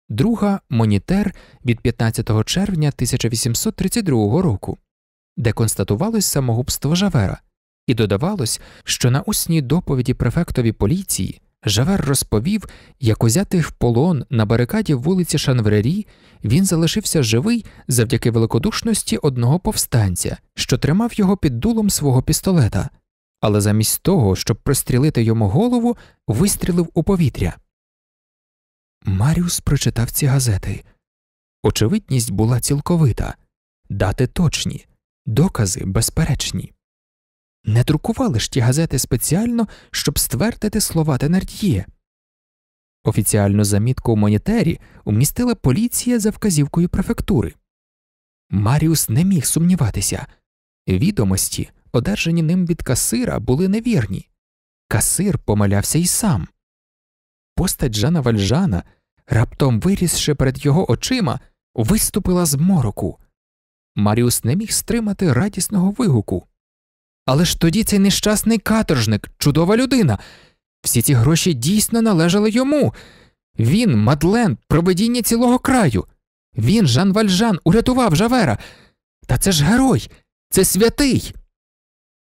друга монітер від 15 червня 1832 року, де констатувалось самогубство Жавера, і додавалось, що на усній доповіді префектові поліції Жавер розповів, як узятий в полон на барикаді вулиці Шанврері, він залишився живий завдяки великодушності одного повстанця, що тримав його під дулом свого пістолета, але замість того, щоб прострілити йому голову, вистрілив у повітря. Маріус прочитав ці газети. Очевидність була цілковита, дати точні, докази безперечні. Не друкували ж ті газети спеціально, щоб ствердити слова Тенард'є. Офіціальну замітку у монітері умістила поліція за вказівкою префектури. Маріус не міг сумніватися. Відомості, одержані ним від касира, були невірні. Касир помилявся і сам. Постать Жана Вальжана, раптом вирісши перед його очима, виступила з мороку. Маріус не міг стримати радісного вигуку. Але ж тоді цей нещасний каторжник, чудова людина. Всі ці гроші дійсно належали йому. Він, Мадлен, проведіння цілого краю. Він, Жан Вальжан, урятував Жавера. Та це ж герой, це святий.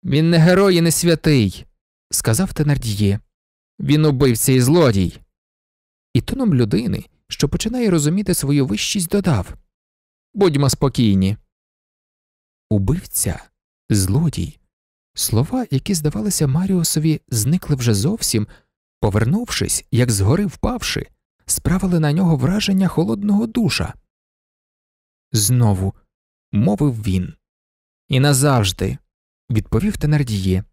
Він не герой і не святий, сказав Тенардіє. Він убився і злодій. І тоном людини, що починає розуміти свою вищість, додав Будьмо спокійні. Убивця, злодій. Слова, які здавалися Маріусові, зникли вже зовсім, повернувшись, як згори впавши, справили на нього враження холодного душа. Знову, мовив він. І назавжди, відповів Тенардіє.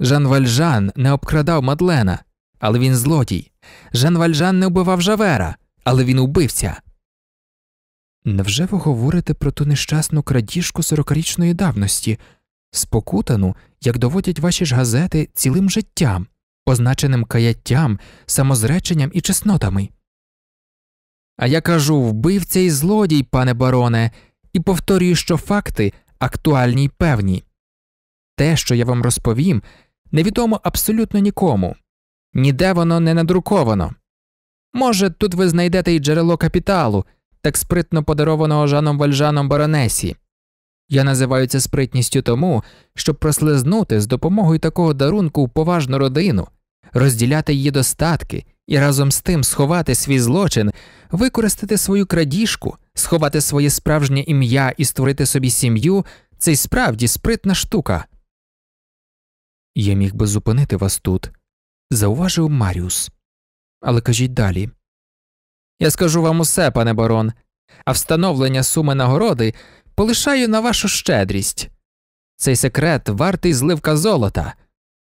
Жан Вальжан не обкрадав Мадлена, але він злодій. Жан Вальжан не вбивав Жавера, але він убивця. Невже ви говорите про ту нещасну крадіжку сорокарічної давності? спокутану, як доводять ваші ж газети, цілим життям, позначеним каяттям, самозреченням і чеснотами. А я кажу вбивця і злодій, пане бароне, і повторюю, що факти актуальні й певні. Те, що я вам розповім, невідомо абсолютно нікому, ніде воно не надруковано. Може, тут ви знайдете й джерело капіталу, так спритно подарованого Жаном Вальжаном Баронесі. Я називаю це спритністю тому, щоб прослизнути з допомогою такого дарунку в поважну родину, розділяти її достатки і разом з тим сховати свій злочин, використати свою крадіжку, сховати своє справжнє ім'я і створити собі сім'ю це й справді спритна штука. Я міг би зупинити вас тут, зауважив Маріус. Але кажіть далі. Я скажу вам усе, пане барон, а встановлення суми нагороди полишаю на вашу щедрість. Цей секрет вартий зливка золота.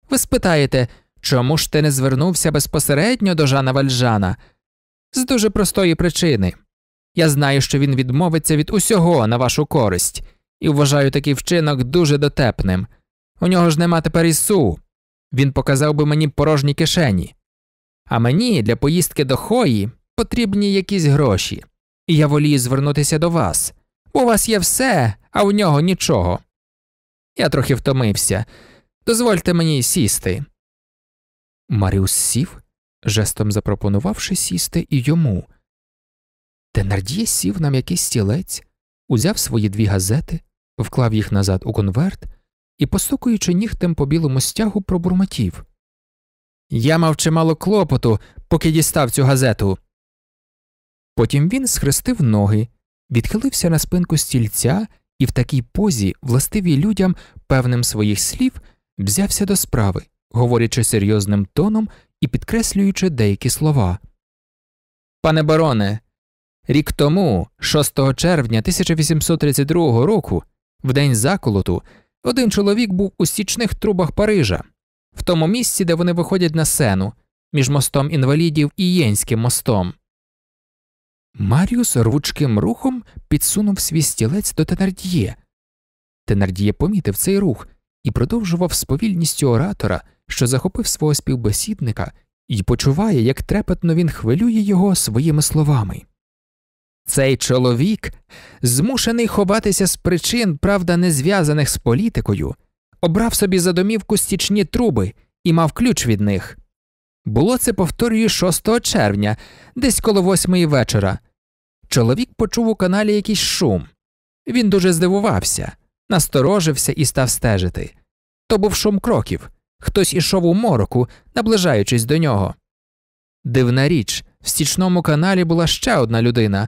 Ви спитаєте, чому ж ти не звернувся безпосередньо до Жана Вальжана? З дуже простої причини. Я знаю, що він відмовиться від усього на вашу користь, і вважаю такий вчинок дуже дотепним. У нього ж нема тепер ІСУ. Він показав би мені порожні кишені. А мені для поїздки до Хої потрібні якісь гроші, і я волію звернутися до вас. У вас є все, а у нього нічого. Я трохи втомився. Дозвольте мені сісти. Маріус сів, жестом запропонувавши сісти і йому. Тенард'є сів на м'який стілець, узяв свої дві газети, вклав їх назад у конверт і, постукуючи нігтем по білому стягу, пробурмотів. Я мав чимало клопоту, поки дістав цю газету. Потім він схрестив ноги відхилився на спинку стільця і в такій позі, властивій людям певним своїх слів, взявся до справи, говорячи серйозним тоном і підкреслюючи деякі слова. Пане бароне, рік тому, 6 червня 1832 року, в день заколоту, один чоловік був у стічних трубах Парижа, в тому місці, де вони виходять на сену, між мостом інвалідів і Єнським мостом. Маріус ручким рухом підсунув свій стілець до Тенардіє. Тенардіє помітив цей рух і продовжував з повільністю оратора, що захопив свого співбесідника, і почуває, як трепетно він хвилює його своїми словами. Цей чоловік змушений ховатися з причин, правда, не зв'язаних з політикою, обрав собі за домівку стічні труби і мав ключ від них. Було це повторюю 6 червня, десь коло восьмої вечора. Чоловік почув у каналі якийсь шум. Він дуже здивувався, насторожився і став стежити. То був шум кроків хтось ішов у мороку, наближаючись до нього. Дивна річ, в стічному каналі була ще одна людина.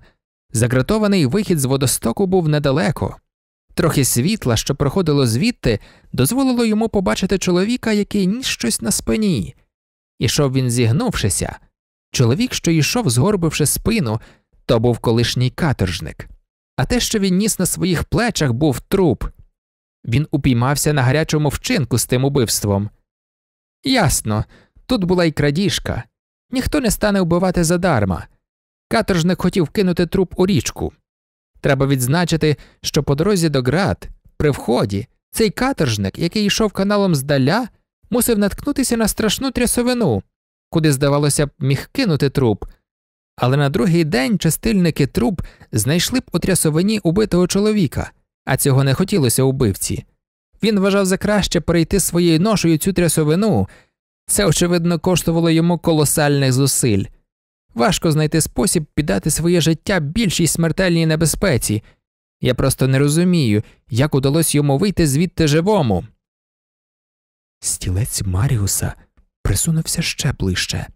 Загратований вихід з водостоку був недалеко. Трохи світла, що проходило звідти, дозволило йому побачити чоловіка, який ніс щось на спині. Ішов він зігнувшися. Чоловік, що йшов, згорбивши спину, то був колишній каторжник, а те, що він ніс на своїх плечах, був труп. Він упіймався на гарячому вчинку з тим убивством. Ясно, тут була й крадіжка. Ніхто не стане вбивати задарма. Каторжник хотів кинути труп у річку. Треба відзначити, що по дорозі до град, при вході, цей каторжник, який йшов каналом здаля, мусив наткнутися на страшну трясовину, куди, здавалося б, міг кинути труп. Але на другий день частильники труп знайшли б у трясовині убитого чоловіка, а цього не хотілося убивці. Він вважав за краще перейти своєю ношою цю трясовину. Це, очевидно, коштувало йому колосальних зусиль. Важко знайти спосіб піддати своє життя більшій смертельній небезпеці. Я просто не розумію, як удалось йому вийти звідти живому стілець Маріуса присунувся ще ближче.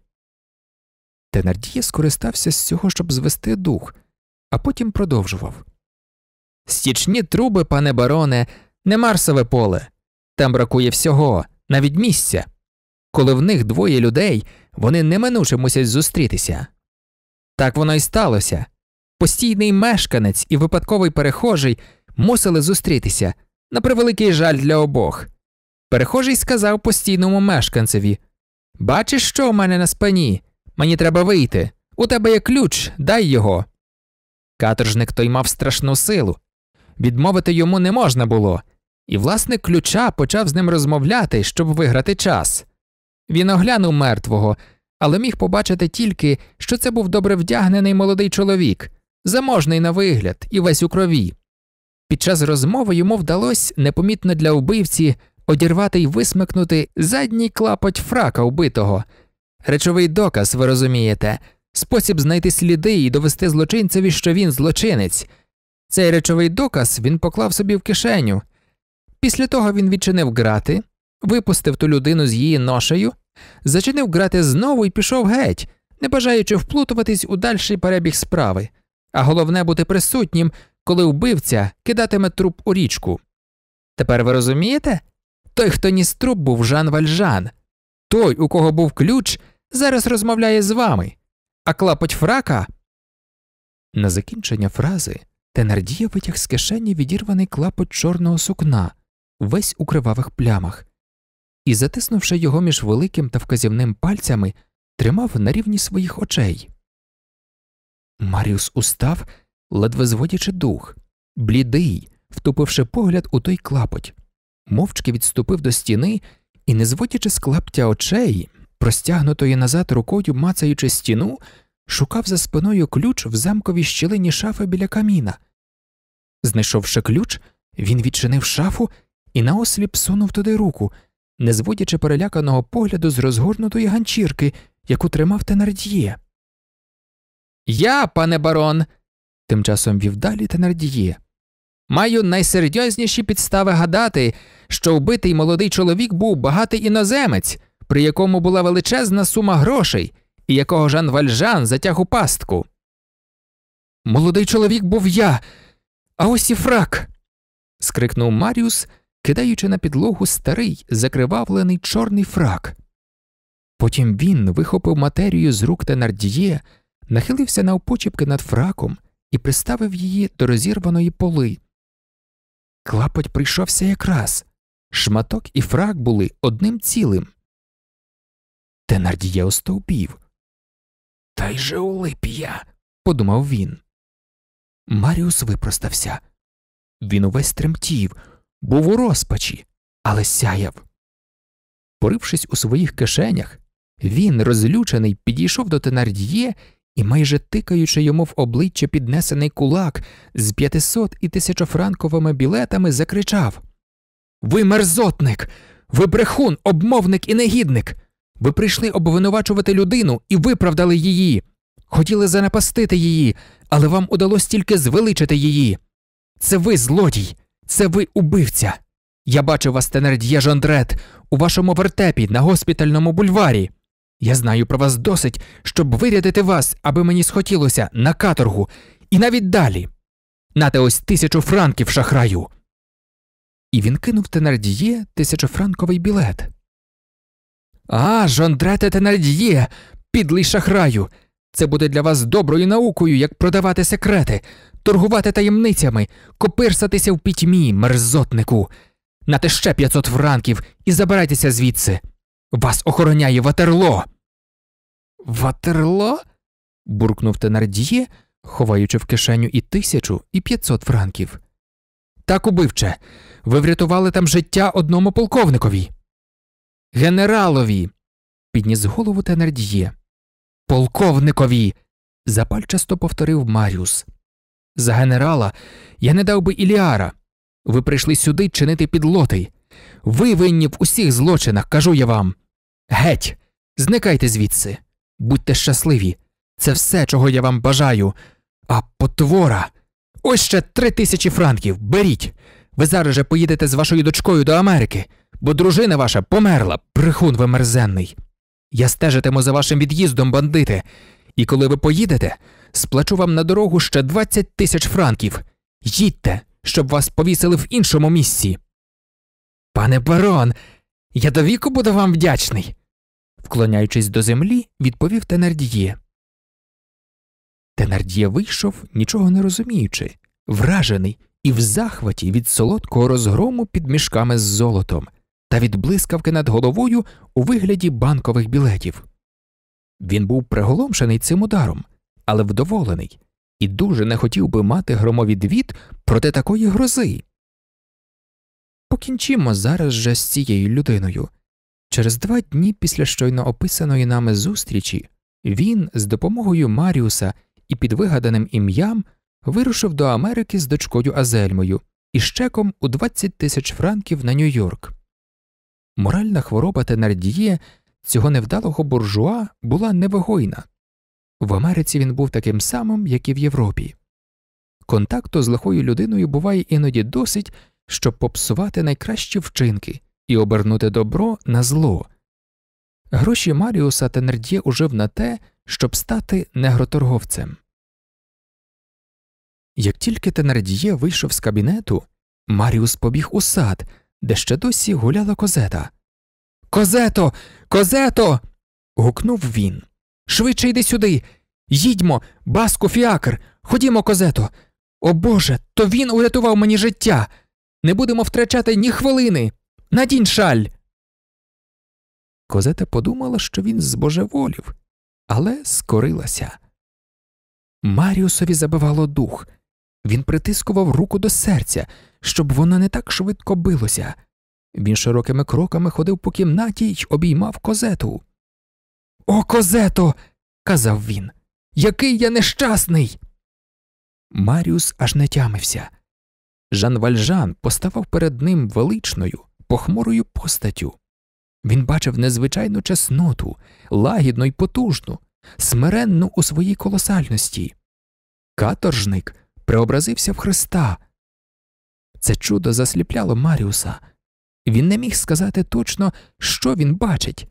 Тенардіє скористався з цього, щоб звести дух, а потім продовжував Стічні труби, пане бароне, не марсове поле. Там бракує всього, навіть місця. Коли в них двоє людей, вони неминуче мусять зустрітися. Так воно і сталося. Постійний мешканець і випадковий перехожий мусили зустрітися на превеликий жаль для обох. Перехожий сказав постійному мешканцеві Бачиш, що у мене на спині? Мені треба вийти. У тебе є ключ, дай його. Каторжник той мав страшну силу. Відмовити йому не можна було, і власник ключа почав з ним розмовляти, щоб виграти час. Він оглянув мертвого, але міг побачити тільки, що це був добре вдягнений молодий чоловік, заможний на вигляд і весь у крові. Під час розмови йому вдалося непомітно для вбивці одірвати й висмикнути задній клапоть фрака вбитого. Речовий доказ, ви розумієте, спосіб знайти сліди і довести злочинцеві, що він злочинець. Цей речовий доказ він поклав собі в кишеню. Після того він відчинив грати, випустив ту людину з її ношею, зачинив грати знову і пішов геть, не бажаючи вплутуватись у дальший перебіг справи, а головне бути присутнім, коли вбивця кидатиме труп у річку. Тепер ви розумієте, той, хто ніс труп, був Жан Вальжан. Той, у кого був ключ, зараз розмовляє з вами, а клапоть фрака. На закінчення фрази Тенардія витяг з кишені відірваний клапоть чорного сукна, весь у кривавих плямах, і, затиснувши його між великим та вказівним пальцями, тримав на рівні своїх очей. Маріус устав, ледве зводячи дух, блідий, втупивши погляд у той клапоть мовчки відступив до стіни і, не зводячи склаптя очей, простягнутої назад рукою, мацаючи стіну, шукав за спиною ключ в замковій щілині шафи біля каміна. Знайшовши ключ, він відчинив шафу і наосліп сунув туди руку, не зводячи переляканого погляду з розгорнутої ганчірки, яку тримав Тенардіє. Я, пане барон. Тим часом вів далі Тенардіє. Маю найсерйозніші підстави гадати, що вбитий молодий чоловік був багатий іноземець, при якому була величезна сума грошей, і якого Жан Вальжан затяг у пастку. Молодий чоловік був я, а ось і фрак. скрикнув Маріус, кидаючи на підлогу старий закривавлений чорний фрак. Потім він вихопив матерію з рук Тенардіє, нахилився на опочіпки над фраком і приставив її до розірваної поли. Клапоть прийшовся якраз. Шматок і фраг були одним цілим. Тенардіє остовпів. Та й же улип подумав він. Маріус випростався. Він увесь тремтів, був у розпачі, але сяяв. Порившись у своїх кишенях, він, розлючений, підійшов до Тенардіє і, майже тикаючи йому в обличчя піднесений кулак з п'ятисот і тисячофранковими білетами, закричав Ви мерзотник, ви брехун, обмовник і негідник. Ви прийшли обвинувачувати людину і виправдали її. Хотіли занапастити її, але вам удалося тільки звеличити її. Це ви злодій, це ви убивця. Я бачив вас, тенерд'є Жондрет, у вашому вертепі на госпітальному бульварі. Я знаю про вас досить, щоб вирядити вас, аби мені схотілося на каторгу, і навіть далі. Нате ось тисячу франків шахраю. І він кинув Тенардіє тисячофранковий білет. А, Жондрете Тенардіє, підлий шахраю. Це буде для вас доброю наукою, як продавати секрети, торгувати таємницями, копирсатися в пітьмі, мерзотнику. Нате ще п'ятсот франків і забирайтеся звідси. Вас охороняє ватерло. Ватерло? буркнув Тенардіє, ховаючи в кишеню і тисячу, і п'ятсот франків. Так, убивче, ви врятували там життя одному полковникові. Генералові. підніс голову Тенардіє. Полковникові. запальчасто повторив Маріус. За генерала я не дав би Іліара. Ви прийшли сюди чинити підлотий. Ви винні в усіх злочинах, кажу я вам. Геть, зникайте звідси, будьте щасливі. Це все, чого я вам бажаю. А потвора. Ось ще три тисячі франків. Беріть. Ви зараз же поїдете з вашою дочкою до Америки, бо дружина ваша померла, брехун ви мерзенний. Я стежитиму за вашим від'їздом, бандити, і коли ви поїдете, сплачу вам на дорогу ще двадцять тисяч франків. Їдьте, щоб вас повісили в іншому місці. Пане барон, я до віку буду вам вдячний, вклоняючись до землі, відповів Тенардіє. Тенардіє вийшов, нічого не розуміючи, вражений і в захваті від солодкого розгрому під мішками з золотом та від блискавки над головою у вигляді банкових білетів. Він був приголомшений цим ударом, але вдоволений, і дуже не хотів би мати громовідвід проти такої грози. Покінчимо зараз же з цією людиною. Через два дні після щойно описаної нами зустрічі він з допомогою Маріуса і під вигаданим ім'ям вирушив до Америки з дочкою Азельмою і щеком у 20 тисяч франків на Нью-Йорк. Моральна хвороба Тенардіє цього невдалого буржуа була невигойна. В Америці він був таким самим, як і в Європі. Контакту з лихою людиною буває іноді досить, щоб попсувати найкращі вчинки і обернути добро на зло. Гроші Маріуса Тенердє ужив на те, щоб стати негроторговцем. Як тільки Тенердіє вийшов з кабінету, Маріус побіг у сад, де ще досі гуляла козета. Козето, козето. гукнув він. Швидше йди сюди. Їдьмо, баску фіакр, ходімо, козето. О Боже, то він урятував мені життя. Не будемо втрачати ні хвилини. Надінь шаль. Козета подумала, що він збожеволів, але скорилася. Маріусові забивало дух. Він притискував руку до серця, щоб воно не так швидко билося. Він широкими кроками ходив по кімнаті й обіймав козету. О, козето. казав він. Який я нещасний. Маріус аж не тямився. Жан Вальжан поставав перед ним величною, похмурою постаттю. Він бачив незвичайну чесноту, лагідну й потужну, смиренну у своїй колосальності. Каторжник преобразився в Христа. Це чудо засліпляло Маріуса. Він не міг сказати точно, що він бачить,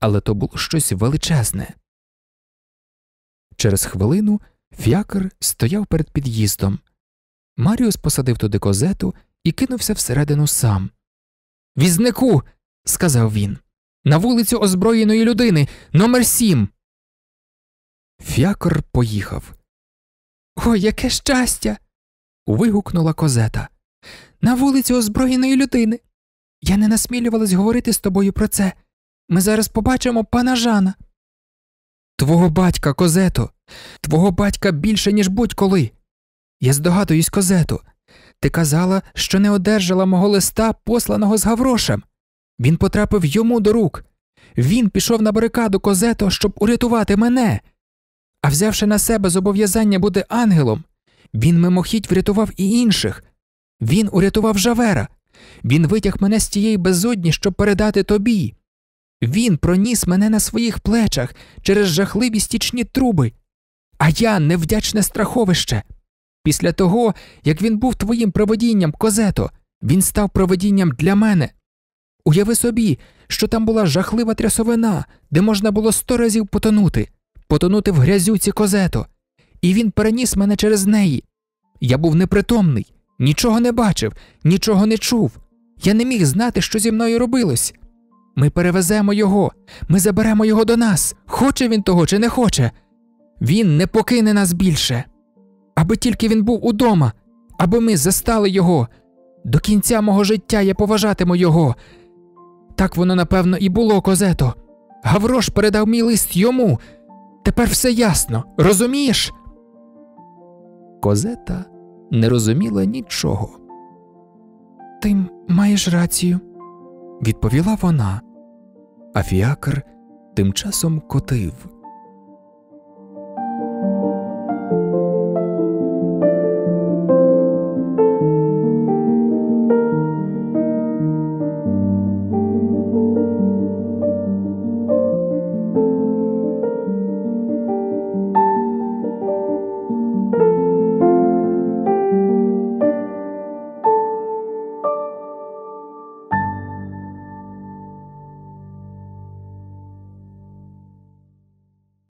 але то було щось величезне. Через хвилину фіакр стояв перед під'їздом. Маріус посадив туди козету і кинувся всередину сам. Візнику, сказав він, на вулицю озброєної людини номер сім. Фякор поїхав. О, яке щастя. вигукнула козета. На вулицю озброєної людини. Я не насмілювалась говорити з тобою про це. Ми зараз побачимо пана Жана. Твого батька, козето, твого батька більше, ніж будь коли. Я здогадуюсь, козету. Ти казала, що не одержала мого листа, посланого з Гаврошем. Він потрапив йому до рук. Він пішов на барикаду козету, щоб урятувати мене. А взявши на себе зобов'язання бути ангелом, він мимохідь врятував і інших. Він урятував жавера. Він витяг мене з тієї безодні, щоб передати тобі. Він проніс мене на своїх плечах через жахливі стічні труби, а я невдячне страховище. Після того, як він був твоїм проводінням, козето, він став проводінням для мене. Уяви собі, що там була жахлива трясовина, де можна було сто разів потонути, потонути в грязюці козето, і він переніс мене через неї. Я був непритомний, нічого не бачив, нічого не чув. Я не міг знати, що зі мною робилось. Ми перевеземо його, ми заберемо його до нас, хоче він того чи не хоче. Він не покине нас більше аби тільки він був удома, аби ми застали його. До кінця мого життя я поважатиму його. Так воно, напевно, і було, козето. Гаврош передав мій лист йому. Тепер все ясно, розумієш? Козета не розуміла нічого. Ти маєш рацію, відповіла вона. А фіакр тим часом котив.